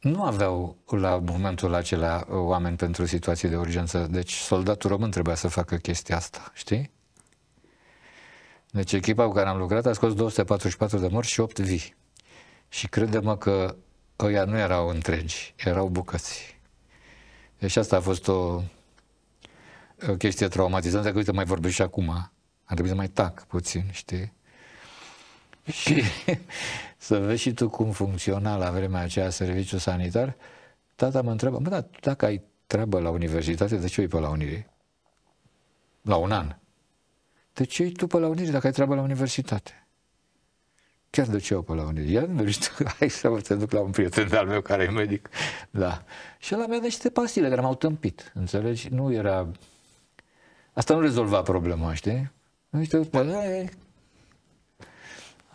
nu aveau la momentul acela oameni pentru situații de urgență, deci soldatul român trebuia să facă chestia asta, știi? Deci echipa cu care am lucrat a scos 244 de morți și 8 vii. Și credem că ăia nu erau întregi, erau bucăți. Deci asta a fost o, o chestie traumatizantă, că uite, mai vorbesc și acum, ar trebui să mai tac puțin, știi? Și să vezi și tu cum funcționa la vremea aceea serviciul sanitar, tata mă întreabă, mă, dar dacă ai treabă la universitate, de ce ai pe la unire? La un an. De ce tu pe la unire dacă ai treabă la universitate? Chiar duceau pe la unii. Ia nu hai să vă te duc la un prieten al meu care e medic. Da. Și el avea niște pastile care m-au tâmpit, înțelegi? Nu era... Asta nu rezolva problema, știi? Nu știu,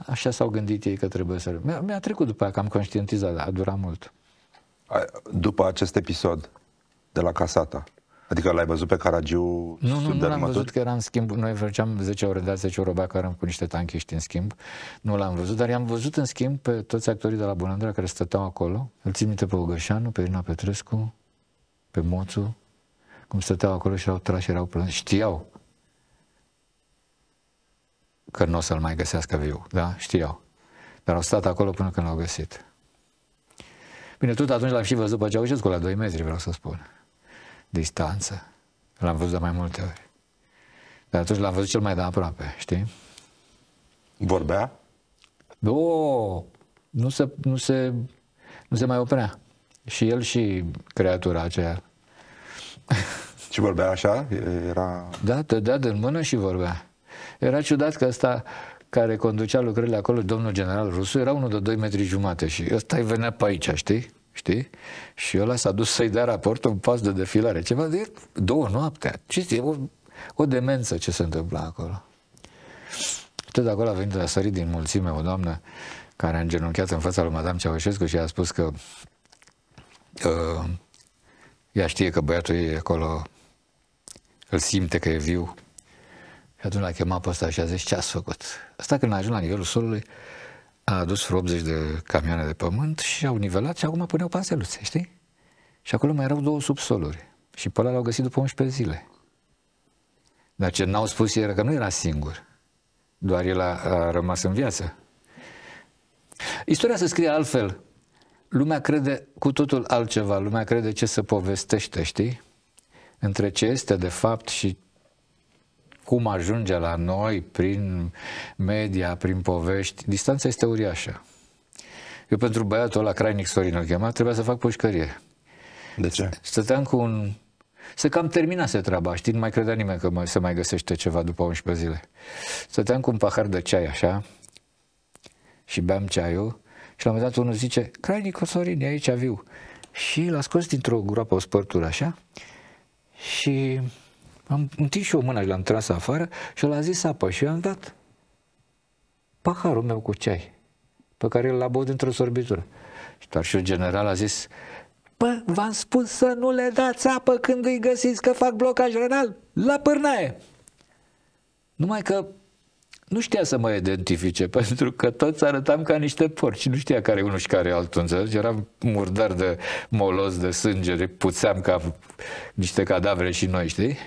Așa s-au gândit ei că trebuie să... Mi-a, mi trecut după aia că am conștientizat, a durat mult. După acest episod de la Casata, Adică l-ai văzut pe Caragiu Nu, nu, nu l-am văzut că era în schimb. Noi făceam 10 ore de 10 ore eram cu niște tanchiști în schimb. Nu l-am văzut, dar i-am văzut în schimb pe toți actorii de la Bunandra care stăteau acolo. Îl țin minte pe Ogășanu, pe Irina Petrescu, pe Moțu, cum stăteau acolo și erau trași, erau plâns. Știau că nu o să-l mai găsească viu, da? Știau. Dar au stat acolo până când l-au găsit. Bine, tot atunci l-am și văzut pe Ceaușescu la 2 metri, vreau să spun distanță. L-am văzut de mai multe ori. Dar atunci l-am văzut cel mai de aproape, știi? Vorbea? O, nu se, nu, se, nu se mai oprea. Și el și creatura aceea. Și vorbea așa? Era... Da, te dea de mână și vorbea. Era ciudat că ăsta care conducea lucrările acolo, domnul general Rusu, era unul de 2 metri jumate și ăsta îi venea pe aici, știi? știi? Și ăla s-a dus să-i dea raport un pas de defilare, ceva de două noaptea. Ce e o, o demență ce se întâmplă acolo. Tot de acolo a venit, a sărit din mulțime o doamnă care a îngenunchiat în fața lui Madame Ceaușescu și a spus că uh, ea știe că băiatul ei acolo îl simte că e viu. Și atunci l-a chemat pe ăsta și a zis ce ați făcut. Asta când a ajuns la nivelul solului, a adus vreo 80 de camioane de pământ și au nivelat și acum puneau panseluțe, știi? Și acolo mai erau două subsoluri. Și pe ăla l-au găsit după 11 zile. Dar ce n-au spus era că nu era singur. Doar el a, a rămas în viață. Istoria se scrie altfel. Lumea crede cu totul altceva. Lumea crede ce se povestește, știi? Între ce este de fapt și cum ajunge la noi prin media, prin povești, distanța este uriașă. Eu pentru băiatul ăla, Crainic Sorin îl chema, trebuia să fac pușcărie. De ce? Stăteam cu un... Să cam terminase treaba, știi, nu mai credea nimeni că mă, se mai găsește ceva după 11 zile. Stăteam cu un pahar de ceai așa și beam ceaiul și la un moment dat unul zice, Crainic Sorin, e aici viu. Și l-a scos dintr-o groapă o spărtură așa și am întins și eu mâna și l-am tras afară și l-a zis apă și i-am dat paharul meu cu ceai pe care l-a băut dintr o sorbitură. Și doar și general a zis, Bă, v-am spus să nu le dați apă când îi găsiți că fac blocaj renal la pârnaie. Numai că nu știa să mă identifice, pentru că toți arătam ca niște porci, nu știa care unul și care altul, înțelegi? Eram murdar de molos, de sângere, puțeam ca niște cadavre și noi, știi?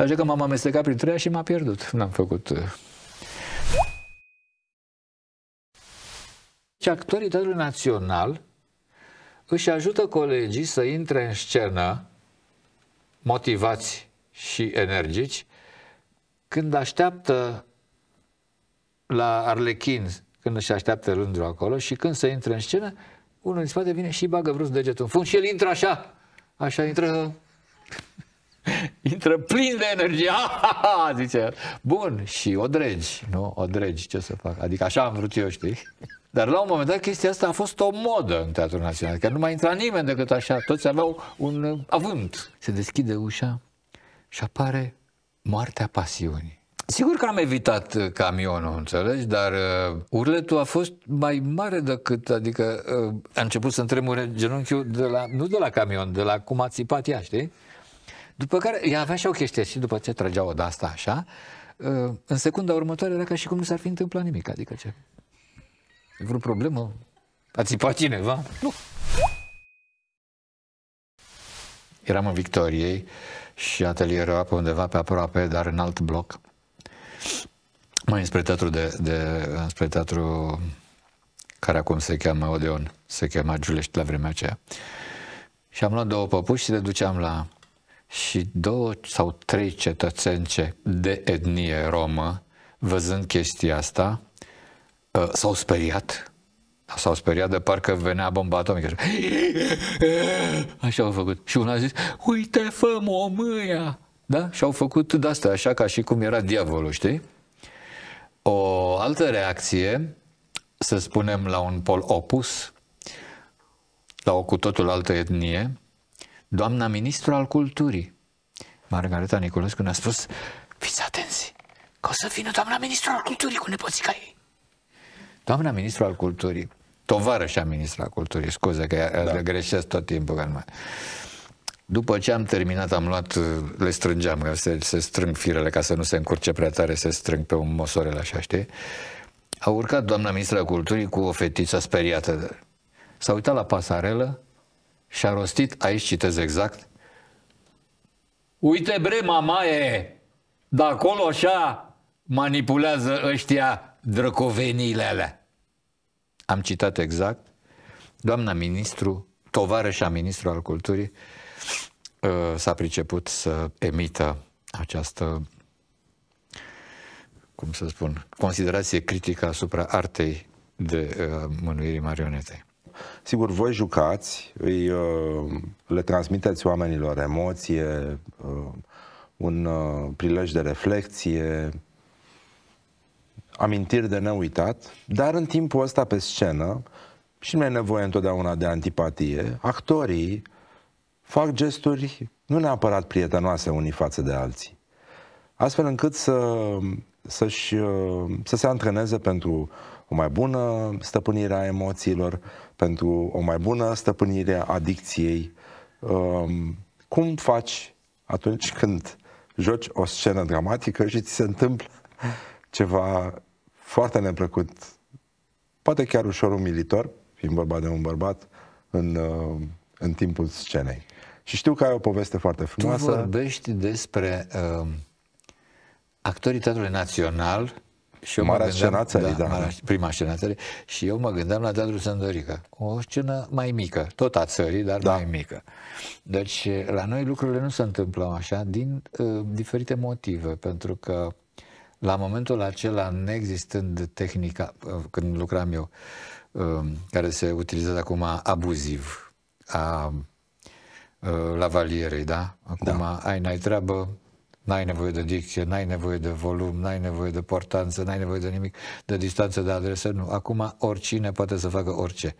Așa că m-am amestecat prin treia și m-a pierdut. N-am făcut... Uh. Și actorii Teatrului Național își ajută colegii să intre în scenă motivați și energici când așteaptă la Arlechin, când își așteaptă rândul acolo și când se intre în scenă, unul din spate vine și bagă brusc degetul în fund și el intră așa, așa intră intră plin de energie, ah, zice, bun, și o dregi, nu? O dregi, ce să fac? Adică așa am vrut eu, știi? Dar la un moment dat chestia asta a fost o modă în Teatrul Național, că nu mai intra nimeni decât așa, toți aveau un uh, avânt. Se deschide ușa și apare moartea pasiunii. Sigur că am evitat uh, camionul, înțelegi, dar uh, urletul a fost mai mare decât, adică uh, a început să-mi tremure genunchiul de la, nu de la camion, de la cum a țipat ea, știi? După care, ea avea și o chestie și după ce trăgea o asta așa, ă, în secunda următoare era ca și cum nu s-ar fi întâmplat nimic. Adică ce? E vreo problemă? A țipat cineva? Nu. Eram în Victoriei și atelierul apă undeva pe aproape, dar în alt bloc. Mai înspre teatru de, de înspre teatru care acum se cheamă Odeon, se cheamă Giulești la vremea aceea. Și am luat două păpuși și le duceam la și două sau trei cetățence de etnie romă, văzând chestia asta, uh, s-au speriat. S-au speriat de parcă venea bomba atomică. Așa au făcut. Și unul a zis, uite fă mămâia! Da? Și au făcut de asta, așa ca și cum era diavolul, știi? O altă reacție, să spunem la un pol opus, la o cu totul altă etnie, doamna ministru al culturii, Margareta Niculescu, ne-a spus, fiți atenți, că o să vină doamna ministru al culturii cu nepoțica ei. Doamna ministru al culturii, tovarășa ministru al culturii, scuze că da. greșesc tot timpul. Că mai... După ce am terminat, am luat, le strângeam, că se, se strâng firele ca să nu se încurce prea tare, se strâng pe un mosorel așa, știi? A urcat doamna ministra culturii cu o fetiță speriată. S-a uitat la pasarelă, și a rostit, aici citez exact, Uite bre, mamaie, de acolo așa manipulează ăștia drăcoveniile alea. Am citat exact. Doamna ministru, tovarășa ministru al culturii, uh, s-a priceput să emită această, cum să spun, considerație critică asupra artei de uh, mânuirii marionetei. Sigur, voi jucați, îi, uh, le transmiteți oamenilor emoție, uh, un uh, prilej de reflexie, amintiri de neuitat, dar în timpul ăsta pe scenă, și nu e nevoie întotdeauna de antipatie, actorii fac gesturi nu neapărat prietenoase unii față de alții, astfel încât să, să să se antreneze pentru o mai bună stăpânire a emoțiilor, pentru o mai bună stăpânire a adicției. Um, cum faci atunci când joci o scenă dramatică și ți se întâmplă ceva foarte neplăcut, poate chiar ușor umilitor, fiind vorba de un bărbat, în, uh, în timpul scenei. Și știu că ai o poveste foarte frumoasă. Tu vorbești despre uh, actorii Teatrului Național și eu Marea scenă da, da. prima scenă țării. Și eu mă gândeam la Teatrul Sândorica. O scenă mai mică, tot a țării, dar da. mai mică. Deci, la noi lucrurile nu se întâmplă așa, din uh, diferite motive, pentru că la momentul acela, neexistând tehnica, uh, când lucram eu, uh, care se utilizează acum abuziv, a uh, lavalierei, da? Acum da. ai n-ai treabă, N-ai nevoie de dicție, n-ai nevoie de volum, n-ai nevoie de portanță, n-ai nevoie de nimic, de distanță de adresă, nu. Acum oricine poate să facă orice.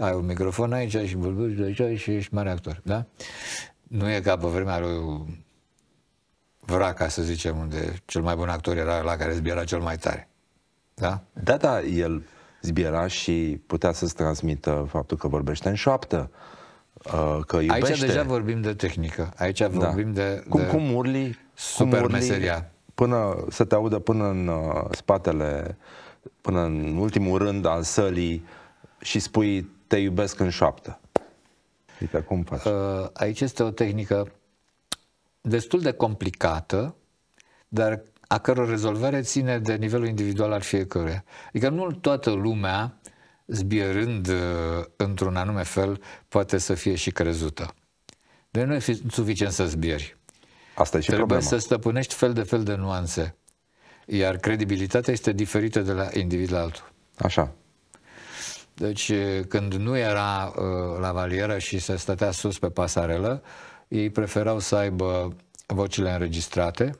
Ai un microfon aici și bulbuci de aici și ești mare actor, da? Nu e ca pe vremea lui Vraca, să zicem, unde cel mai bun actor era la care zbiera cel mai tare. Da? Da, da, el zbiera și putea să-ți transmită faptul că vorbește în șoaptă uh, că iubește. Aici deja vorbim de tehnică. Aici da. vorbim da. de, de... Cum, cum urli super meseria. Până să te audă până în uh, spatele, până în ultimul rând al sălii și spui te iubesc în șoaptă. Uite, adică, cum faci? Uh, aici este o tehnică destul de complicată, dar a căror rezolvare ține de nivelul individual al fiecăruia. Adică nu toată lumea, zbierând uh, într-un anume fel, poate să fie și crezută. De deci nu e suficient să zbieri. Asta e și Trebuie problema. să stăpânești fel de fel de nuanțe. Iar credibilitatea este diferită de la individ la altul. Așa. Deci eh, când nu era uh, la valieră și se stătea sus pe pasarelă, ei preferau să aibă vocile înregistrate.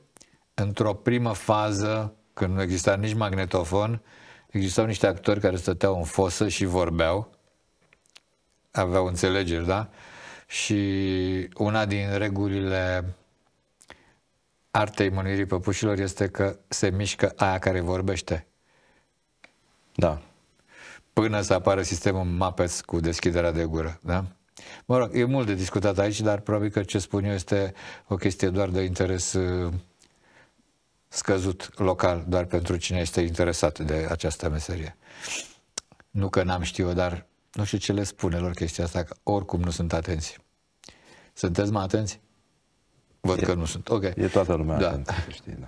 Într-o primă fază, când nu exista nici magnetofon, existau niște actori care stăteau în fosă și vorbeau. Aveau înțelegeri, da? Și una din regulile artei mânuirii păpușilor este că se mișcă aia care vorbește. Da. Până să apară sistemul MAPES cu deschiderea de gură, da? Mă rog, e mult de discutat aici, dar probabil că ce spun eu este o chestie doar de interes uh, scăzut local, doar pentru cine este interesat de această meserie. Nu că n-am știut, dar nu știu ce le spune lor chestia asta, că oricum nu sunt atenți. Sunteți mai atenți? Văd e, că nu sunt. Ok. E toată lumea da. atentă, știi. Da.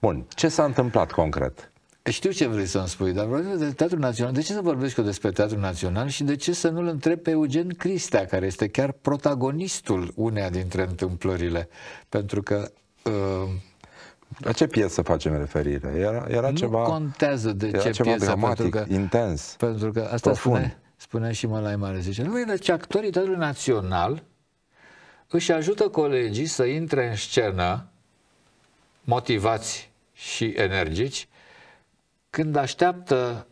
Bun. Ce s-a întâmplat concret? Știu ce vrei să-mi spui, dar vorbim de Teatru Național. De ce să vorbesc eu despre Teatru Național și de ce să nu-l întreb pe Eugen Cristea, care este chiar protagonistul uneia dintre întâmplările? Pentru că... Uh, la ce piesă facem referire? Era, era nu ceva... contează de ce ceva piesă, dramatic, pentru că, intens, Pentru că asta spune, spune, spunea și la Mare, zice, nu, ce deci, actorii Teatrului Național își ajută colegii să intre în scenă motivați și energici când așteaptă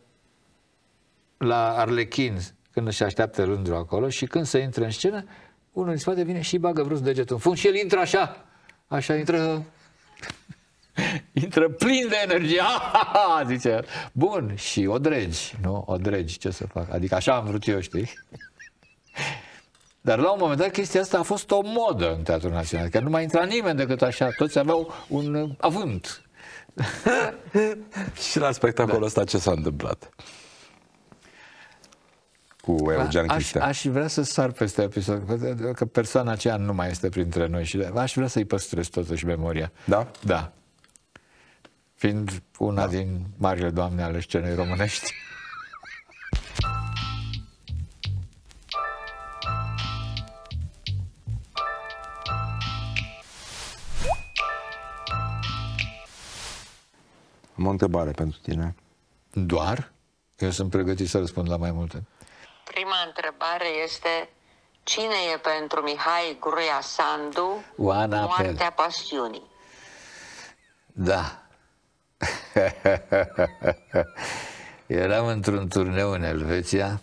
la Arlechin, când își așteaptă rândul acolo și când se intre în scenă, unul din spate vine și bagă brusc degetul în fund și el intră așa, așa intră intră plin de energie, zice, bun, și o dregi, nu, o dregi, ce să fac, adică așa am vrut eu, știi? Dar la un moment dat chestia asta a fost o modă în Teatrul Național, că nu mai intra nimeni decât așa, toți aveau un uh, avânt. și la spectacolul da. ăsta ce s-a întâmplat? cu Eugen aș, Cristea. Aș vrea să sar peste episod, că persoana aceea nu mai este printre noi și aș vrea să-i păstrez totuși memoria. Da? Da. Fiind una da. din marile doamne ale scenei românești. Am o întrebare pentru tine. Doar? Eu sunt pregătit să răspund la mai multe. Prima întrebare este cine e pentru Mihai Gruia Sandu Oana moartea Pel. pasiunii? Da. Eram într-un turneu în Elveția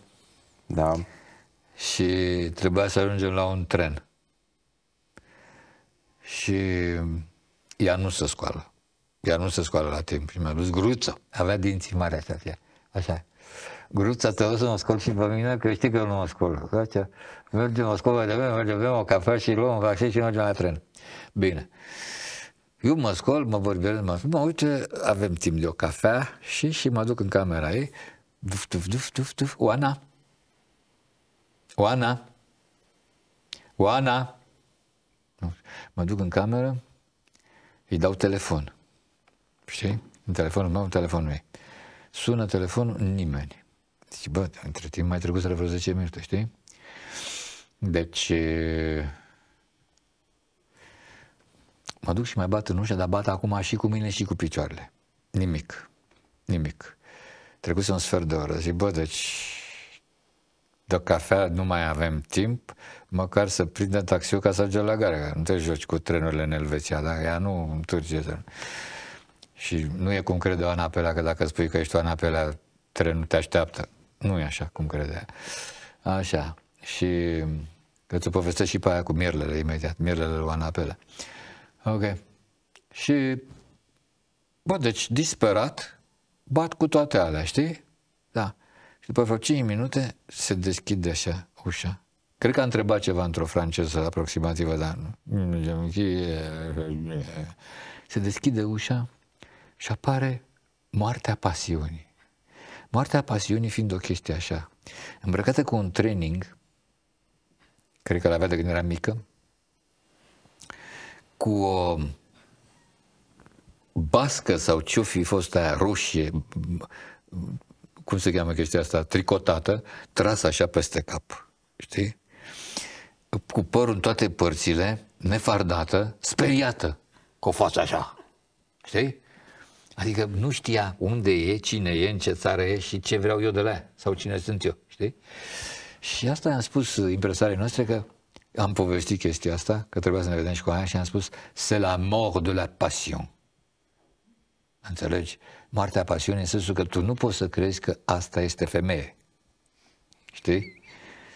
da. și trebuia să ajungem la un tren. Și ea nu se scoală ea nu se scoală la timp. Și mi-a dus gruță. Avea dinții mari așa. Așa. Gruța, te să mă scol și pe mine, că știi că nu mă scol. Așa. Mergem, mă scol de devreme, mergem, bem o cafea și luăm un vaccin și mergem la tren. Bine. Eu mă scol, mă vorbesc, mă, mă uite, avem timp de o cafea și, și mă duc în camera ei. Duf, duf, duf, duf, duf. Oana. Oana. Oana. Mă duc în cameră, îi dau telefon. Știi? În telefonul meu, în telefonul meu. Sună telefonul nimeni. Zice, bă, între timp mai trecut vreo 10 minute, știi? Deci... Mă duc și mai bat în ușă, dar bat acum și cu mine și cu picioarele. Nimic. Nimic. Trecuse un sfert de oră. Zic, bă, deci de cafea nu mai avem timp, măcar să prindem taxiul ca să ajungem la gare. Nu te joci cu trenurile în Elveția, dar ea nu în Turcia și nu e cum crede Ana Pelea că dacă spui că ești Ana Pelea, trenul te așteaptă. Nu e așa cum credea. Așa. Și că ți-o povestesc și pe aia cu mierlele imediat, mierlele lui Ana Pelea. Ok. Și, bă, deci disperat, bat cu toate alea, știi? Da. Și după vreo 5 minute se deschide așa ușa. Cred că a întrebat ceva într-o franceză aproximativă, dar nu. Se deschide ușa și apare moartea pasiunii. Moartea pasiunii fiind o chestie așa, îmbrăcată cu un training, cred că l-avea de când era mică, cu o bască sau ce fi fost aia roșie, cum se cheamă chestia asta, tricotată, trasă așa peste cap, știi? Cu părul în toate părțile, nefardată, speriată, cu o față așa, știi? Adică nu știa unde e, cine e, în ce țară e și ce vreau eu de la ea sau cine sunt eu, știi? Și asta i-am spus impresarii noastre că am povestit chestia asta, că trebuia să ne vedem și cu aia și am spus c'est la mort de la passion. Înțelegi? Moartea pasiunii în sensul că tu nu poți să crezi că asta este femeie. Știi?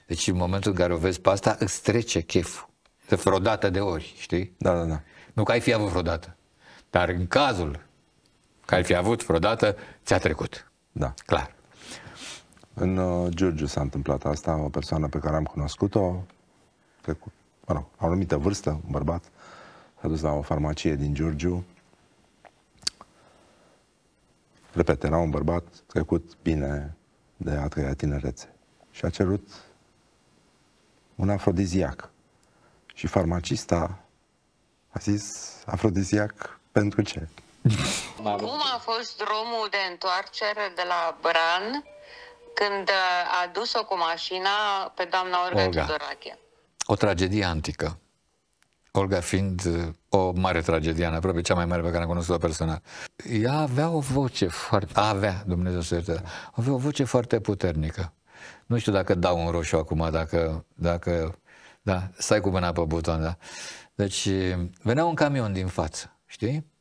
Deci în momentul în care o vezi pe asta, îți trece cheful. De vreodată de ori, știi? Da, da, da. Nu că ai fi avut vreodată. Dar în cazul că ai fi avut vreodată, ți-a trecut. Da. Clar. În uh, Giurgiu s-a întâmplat asta, o persoană pe care am cunoscut-o, trecut, mă rog, o anumită vârstă, un bărbat, s-a dus la o farmacie din Giurgiu. Repet, era un bărbat trecut bine de a treia tinerețe și a cerut un afrodiziac. Și farmacista a zis, afrodiziac pentru ce? Cum a fost drumul de întoarcere de la Bran când a dus-o cu mașina pe doamna Olga, Olga. O tragedie antică. Olga fiind uh, o mare tragediană, aproape cea mai mare pe care am cunoscut-o personal. Ea avea o voce foarte... Avea, Dumnezeu să ierte, avea o voce foarte puternică. Nu știu dacă dau un roșu acum, dacă... dacă da, stai cu mâna pe buton, da. Deci venea un camion din față, știi?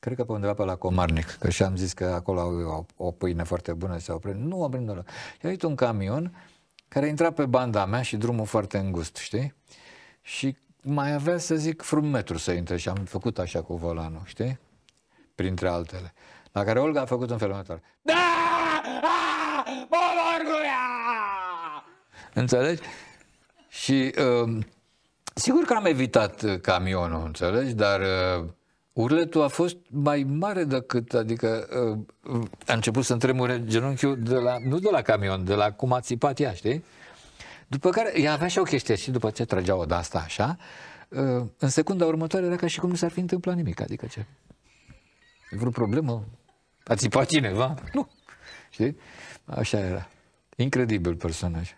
cred că pe undeva pe la Comarnic, că și-am zis că acolo au o, o pâine foarte bună s-au oprit. Nu am prins deloc. Și a un camion care intra pe banda mea și drumul foarte îngust, știi? Și mai avea, să zic, frum metru să intre și am făcut așa cu volanul, știi? Printre altele. La care Olga a făcut un felul următor. Da! Bolorguia! Înțelegi? Și uh, sigur că am evitat uh, camionul, înțelegi? Dar uh, Urletul a fost mai mare decât, adică uh, a început să tremure genunchiul de la, nu de la camion, de la cum a țipat ea, știi? După care, ea avea și o chestie și după ce tragea o de asta așa, uh, în secunda următoare era ca și cum nu s-ar fi întâmplat nimic, adică ce? E vreo problemă? A țipat cineva? Nu. Știi? Așa era. Incredibil personaj.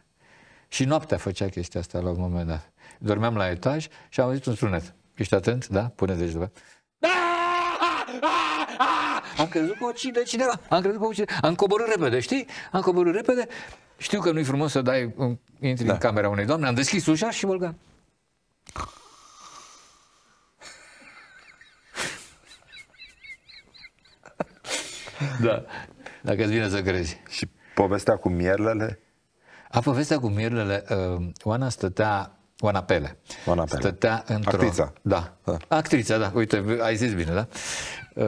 Și noaptea făcea chestia asta la un moment dat. Dormeam la etaj și am auzit un sunet. Ești atent? Da? Pune deci după. Am crezut că o cine cineva, am crezut că o cine, am coborât repede, știi? Am coborât repede, știu că nu-i frumos să dai, uh, intri da. în camera unei doamne, am deschis ușa și mă da. Dacă îți vine să crezi. Și povestea cu mierlele? A, povestea cu mierlele, uh, Oana stătea Oana Pele. Oana Pele. Stătea într-o... Actrița. Da. da. Actrița, da. Uite, ai zis bine, da? Uh...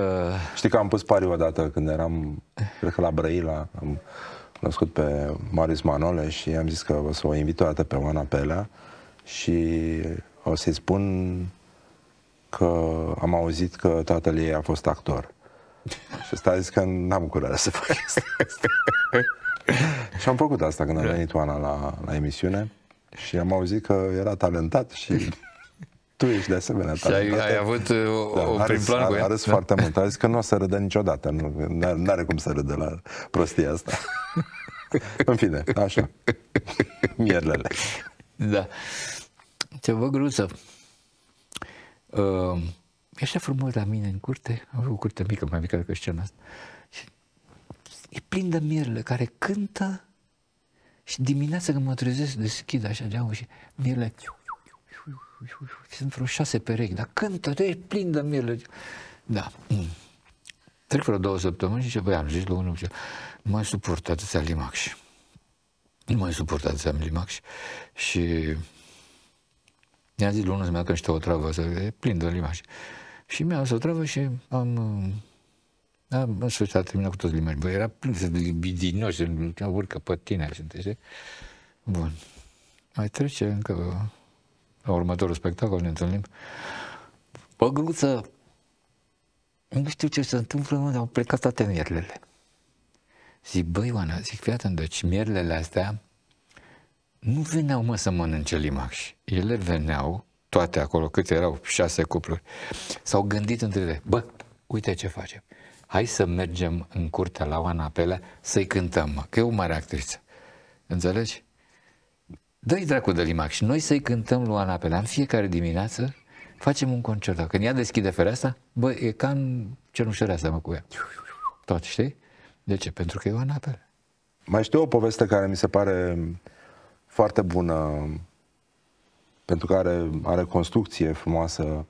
Știi că am pus pariu odată când eram, cred că la Brăila, am născut pe Marius Manole și am zis că o să o invit o dată pe Oana Pelea și o să-i spun că am auzit că tatăl ei a fost actor. Și ăsta a zis că n-am curaj să fac asta. și am făcut asta când a venit Oana la, la emisiune. Și am auzit că era talentat și tu ești de asemenea talentat. Și ai, ai avut uh, o, da, o prin plan cu ea? Arăs da. foarte mult. A zis că nu o să râdă niciodată. Nu are cum să râdă la prostia asta. În fine, așa. Mierlele. Da. Te văd, Rusă. Uh, așa frumos la mine în curte. Am o curte mică, mai mică decât scena asta. Și e plin de mierele care cântă și dimineața când mă trezesc, deschid așa geamul și mirele... Sunt vreo șase perechi, dar cântă, e plin de mirele. Da. Mm. Trec vreo două săptămâni și ce băi, am zis la unul, nu mai suport atâția limax Nu mai suport atâția limax Și mi-a zis la unul să-mi că niște o travă, să e plin de limax Și mi-a zis o travă și am da, în sfârșit a terminat cu toți limbajul. era plin de libidinoși, ultima urcă pe tine, știi? Bun. Mai trece încă la următorul spectacol, ne întâlnim. Păgruță, nu știu ce se întâmplă, dar au plecat toate mierlele. Zic, băi, Ioana, zic, fii atent, deci mierlele astea nu veneau, mă, să mănânce limax. Ele veneau, toate acolo, câte erau, șase cupluri, s-au gândit între ele, bă, uite ce facem hai să mergem în curtea la Oana Pelea să-i cântăm, că e o mare actriță. Înțelegi? Dă-i dracu de limac și noi să-i cântăm lui Oana Pelea. În fiecare dimineață facem un concert. Când ea deschide fereastra, bă, e ca în cenușăreasa, mă, cu ea. Tot, știi? De ce? Pentru că e Oana Pelea. Mai știu o poveste care mi se pare foarte bună pentru că are, are construcție frumoasă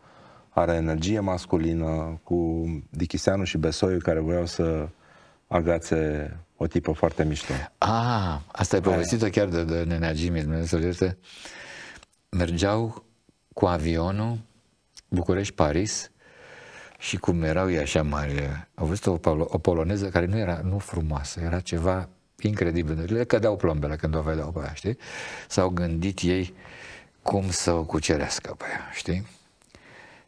are energie masculină, cu Dichiseanu și Besoiu care voiau să agațe o tipă foarte mișto. Ah, asta e povestită chiar de, de neneagimii, Dumnezeu să ierte. Mergeau cu avionul București-Paris și cum erau ei așa mari, au văzut o, polo- o poloneză care nu era nu frumoasă, era ceva incredibil. Le cădeau plombele când o vedeau pe aia, știi? S-au gândit ei cum să o cucerească pe aia, știi?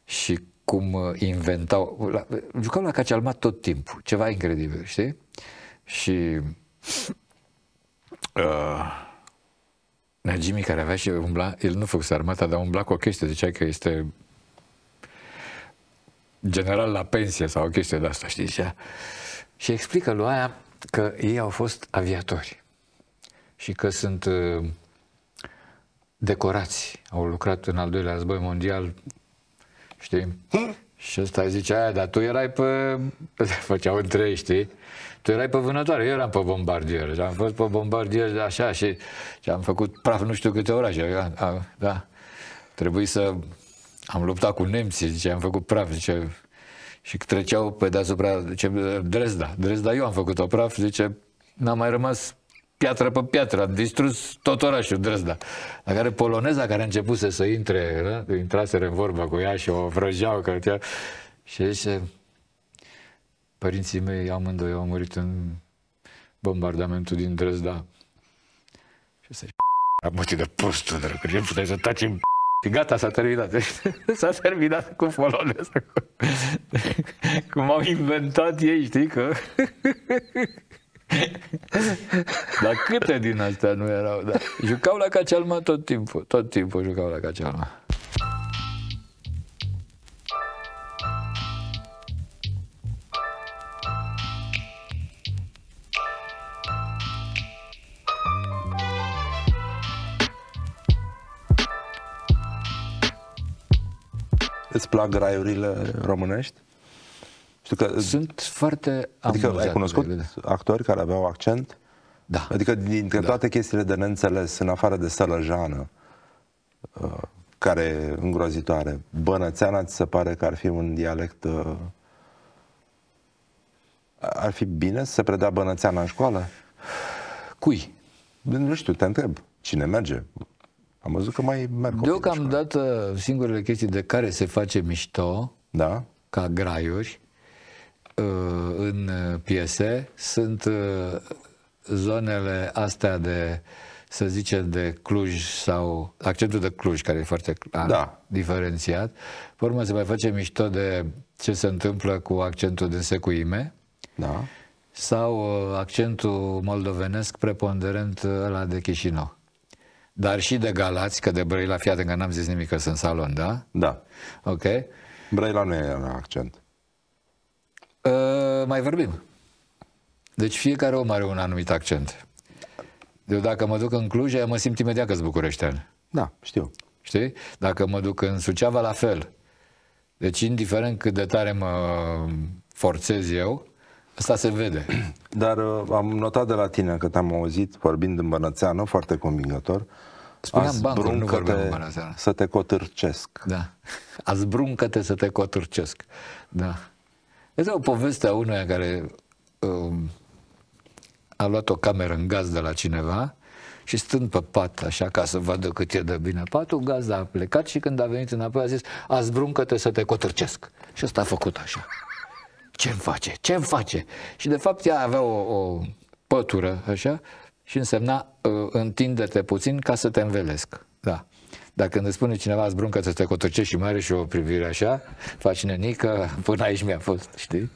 și cum uh, inventau. La, jucau la Cacialmat tot timpul, ceva incredibil, știi? Și uh, Jimmy care avea și umbla, el nu făcuse armata, dar umbla cu o chestie, zicea că este general la pensie sau o chestie de asta, știi? Zicea. Și explică lui aia că ei au fost aviatori și că sunt uh, decorați, au lucrat în al doilea război mondial știi? Și ăsta zicea aia, dar tu erai pe... Făceau între știi? Tu erai pe vânătoare, eu eram pe bombardier. Și am fost pe bombardier așa și, și am făcut praf nu știu câte orașe. Da, da. Trebuie să... Am luptat cu nemții, zice, am făcut praf, zice, și treceau pe deasupra, zice, Dresda. Dresda eu am făcut-o praf, zice, n-a mai rămas piatră pe piatră, a distrus tot orașul Drăzda. La care poloneza care a început să intre, da? intraseră în vorbă cu ea și o vrăjeau că tia, Și zice, părinții mei amândoi au murit în bombardamentul din Drăzda. Și să am mutit de prostul, drăguț, ce puteai să taci în și gata, s-a terminat. S-a terminat cu poloneza. Cum au inventat ei, știi că... Dar câte din astea nu erau? Da. Jucau la cacealma tot timpul. Tot timpul jucau la cacealma. Îți plac raiurile românești? Știu că, Sunt foarte Adică ai cunoscut actori care aveau accent? Da. Adică dintre da. toate chestiile de neînțeles, în afară de sălăjană, uh, care e îngrozitoare, bănățeana ți se pare că ar fi un dialect... Uh, ar fi bine să se predea bănățeana în școală? Cui? Nu știu, te întreb. Cine merge? Am văzut că mai merg Deocamdată, singurele chestii de care se face mișto, da? ca graiuri, Uh, în piese sunt uh, zonele astea de să zicem de Cluj sau accentul de Cluj care e foarte clar, da. diferențiat. Pe urmă se mai face mișto de ce se întâmplă cu accentul din secuime. Da. Sau uh, accentul moldovenesc preponderent la de Chișinău. Dar și de Galați, că de Brăila, fiat, încă n-am zis nimic că sunt salon, da? Da. Ok. Brăila nu e un accent. Ă, mai vorbim. Deci fiecare om are un anumit accent. Eu dacă mă duc în Cluj, mă simt imediat că sunt bucureștean. Da, știu. Știi? Dacă mă duc în Suceava, la fel. Deci, indiferent cât de tare mă forțez eu, Asta se vede. Dar uh, am notat de la tine că te-am auzit vorbind în bănățeană, foarte convingător. Spuneam bancul, nu vorbeam în bănățeană. Să te cotârcesc. Da. Azbruncă-te să te cotârcesc. Da. Este o poveste a unuia care um, a luat o cameră în gaz de la cineva și stând pe pat, așa, ca să vadă cât e de bine patul, gazda a plecat și când a venit înapoi a zis, a zbruncă-te să te cotârcesc. Și asta a făcut așa. Ce-mi face? Ce-mi face? Și de fapt ea avea o, o pătură, așa, și însemna, uh, întinde-te puțin ca să te învelesc. Dacă ne spune cineva, zbruncă să te cotocești și mai are și o privire așa, faci nenică, până aici mi-a fost, știi?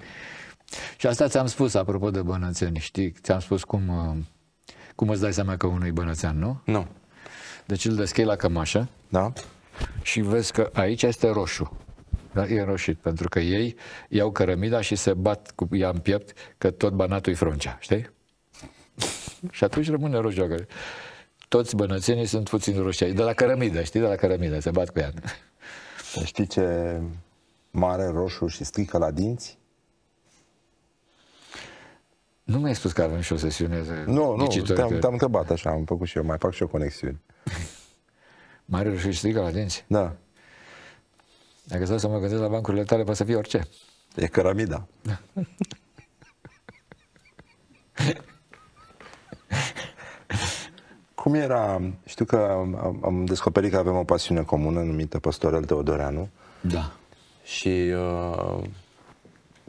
Și asta ți-am spus, apropo de bănățeni, știi? Ți-am spus cum, uh, cum îți dai seama că unul e bănățean, nu? Nu. Deci îl deschei la cămașă da. și vezi că aici este roșu. Da? E roșit, pentru că ei iau cărămida și se bat cu ea în piept că tot banatul e fruncea, știi? și atunci rămâne roșu toți bănățenii sunt puțin roșii. De la cărămidă, știi? De la cărămidă, se bat cu ea. Să știi ce mare roșu și strică la dinți? Nu mi-ai spus că avem și o sesiune Nu, nu, te-am, te întrebat așa, am făcut și eu, mai fac și o conexiune. mare roșu și strică la dinți? Da. Dacă stau să mă gândesc la bancurile tale, poate să fie orice. E cărămida. Da. Cum era, știu că am, am descoperit că avem o pasiune comună numită Pastorel Teodoreanu. Da. Și uh,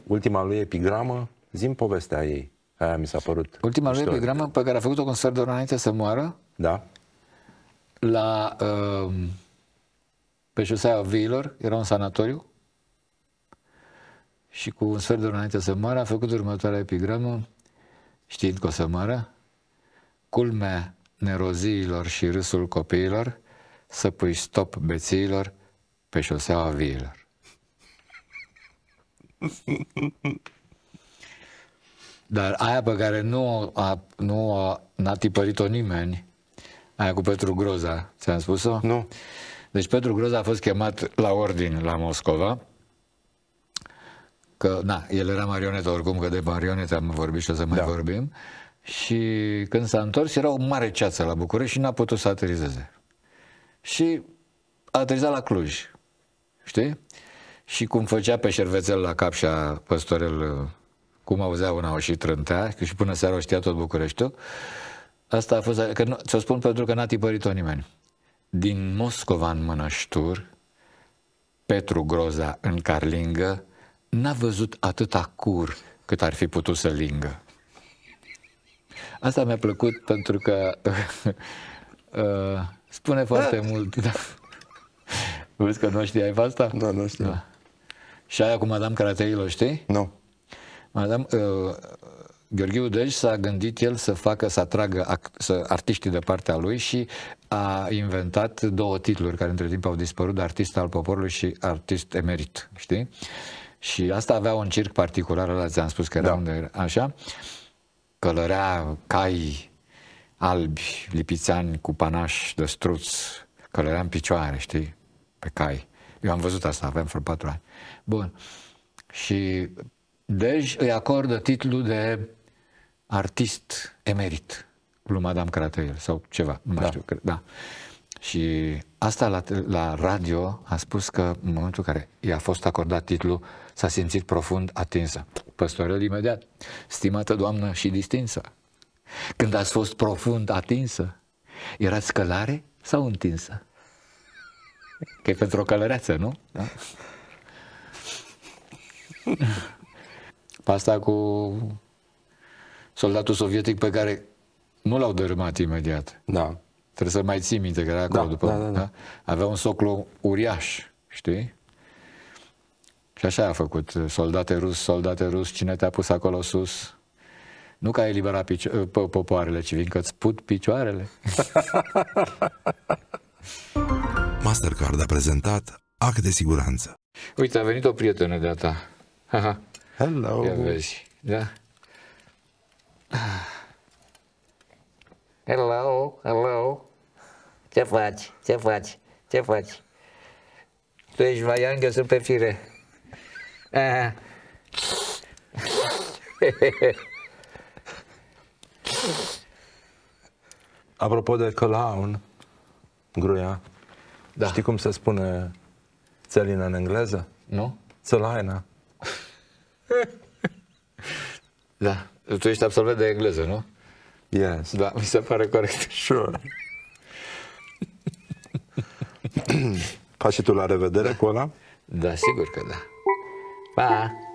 ultima lui epigramă, zim povestea ei. Aia mi s-a părut. Ultima lui epigramă pe care a făcut-o cu un înainte să moară? Da. La, uh, pe șosea Viilor, era un sanatoriu, și cu un sfert de oră înainte să moară a făcut următoarea epigramă, știind că o să moară, culmea neroziilor și râsul copiilor, să pui stop bețiilor pe șoseaua viilor. Dar aia pe care nu a, nu a, n-a tipărit-o nimeni, aia cu Petru Groza, ți-am spus-o? Nu. Deci Petru Groza a fost chemat la ordin la Moscova, că, na, el era marionetă oricum, că de marionetă am vorbit și o să mai da. vorbim, și când s-a întors, era o mare ceață la București și n-a putut să aterizeze. Și a aterizat la Cluj. Știi? Și cum făcea pe șervețel la cap și a păstorel, uh, cum auzea una și trântea, că și până seara o știa tot Bucureștiul, asta a fost, că ți-o spun pentru că n-a tipărit-o nimeni. Din Moscova în Mănăștur, Petru Groza în Carlingă, n-a văzut atâta cur cât ar fi putut să lingă. Asta mi-a plăcut pentru că uh, spune foarte da. mult. Da. Vezi că nu știai asta? Da, nu știu. Da. Și aia cu Madame Carateilo, știi? Nu. No. Madame, uh, Gheorghe Udăj s-a gândit el să facă, să atragă să artiștii de partea lui și a inventat două titluri care între timp au dispărut, Artist al poporului și Artist emerit, știi? Și asta avea un circ particular, ăla ți-am spus că era da. unde era, așa călărea cai albi, lipițani cu panaș de struț, călărea în picioare, știi, pe cai. Eu am văzut asta, aveam vreo patru ani. Bun. Și Dej deci îi acordă titlul de artist emerit lui Madame Crateuil sau ceva, nu mai da. știu. da. Și asta la, la radio a spus că în momentul în care i-a fost acordat titlul, s-a simțit profund atinsă. Păstorel imediat, stimată doamnă și distinsă, când ați fost profund atinsă, erați călare sau întinsă? Că e pentru o călăreață, nu? Da? Pasta cu soldatul sovietic pe care nu l-au dărâmat imediat. Da. Trebuie să mai ții minte că era acolo da, după. Da, da, da. Da? Avea un soclu uriaș, știi? Și așa a făcut, soldate rus, soldate rus, cine te-a pus acolo sus? Nu că ai eliberat picio- ă, popoarele, ci vin că-ți put picioarele. Mastercard a prezentat Act de siguranță. Uite, a venit o prietenă de-a ta. Hello. Ia vezi, da? Hello, hello. Ce faci? Ce faci? Ce faci? Tu ești vaian, eu sunt pe fire. Apropo de clown, gruia, da. știi cum se spune țelină în engleză? Nu. Țelaina. da. Tu ești absolvent de engleză, nu? Yes. Da, mi se pare corect. Sure. Faci și tu la revedere cu ăla? Da, sigur că da. Bye.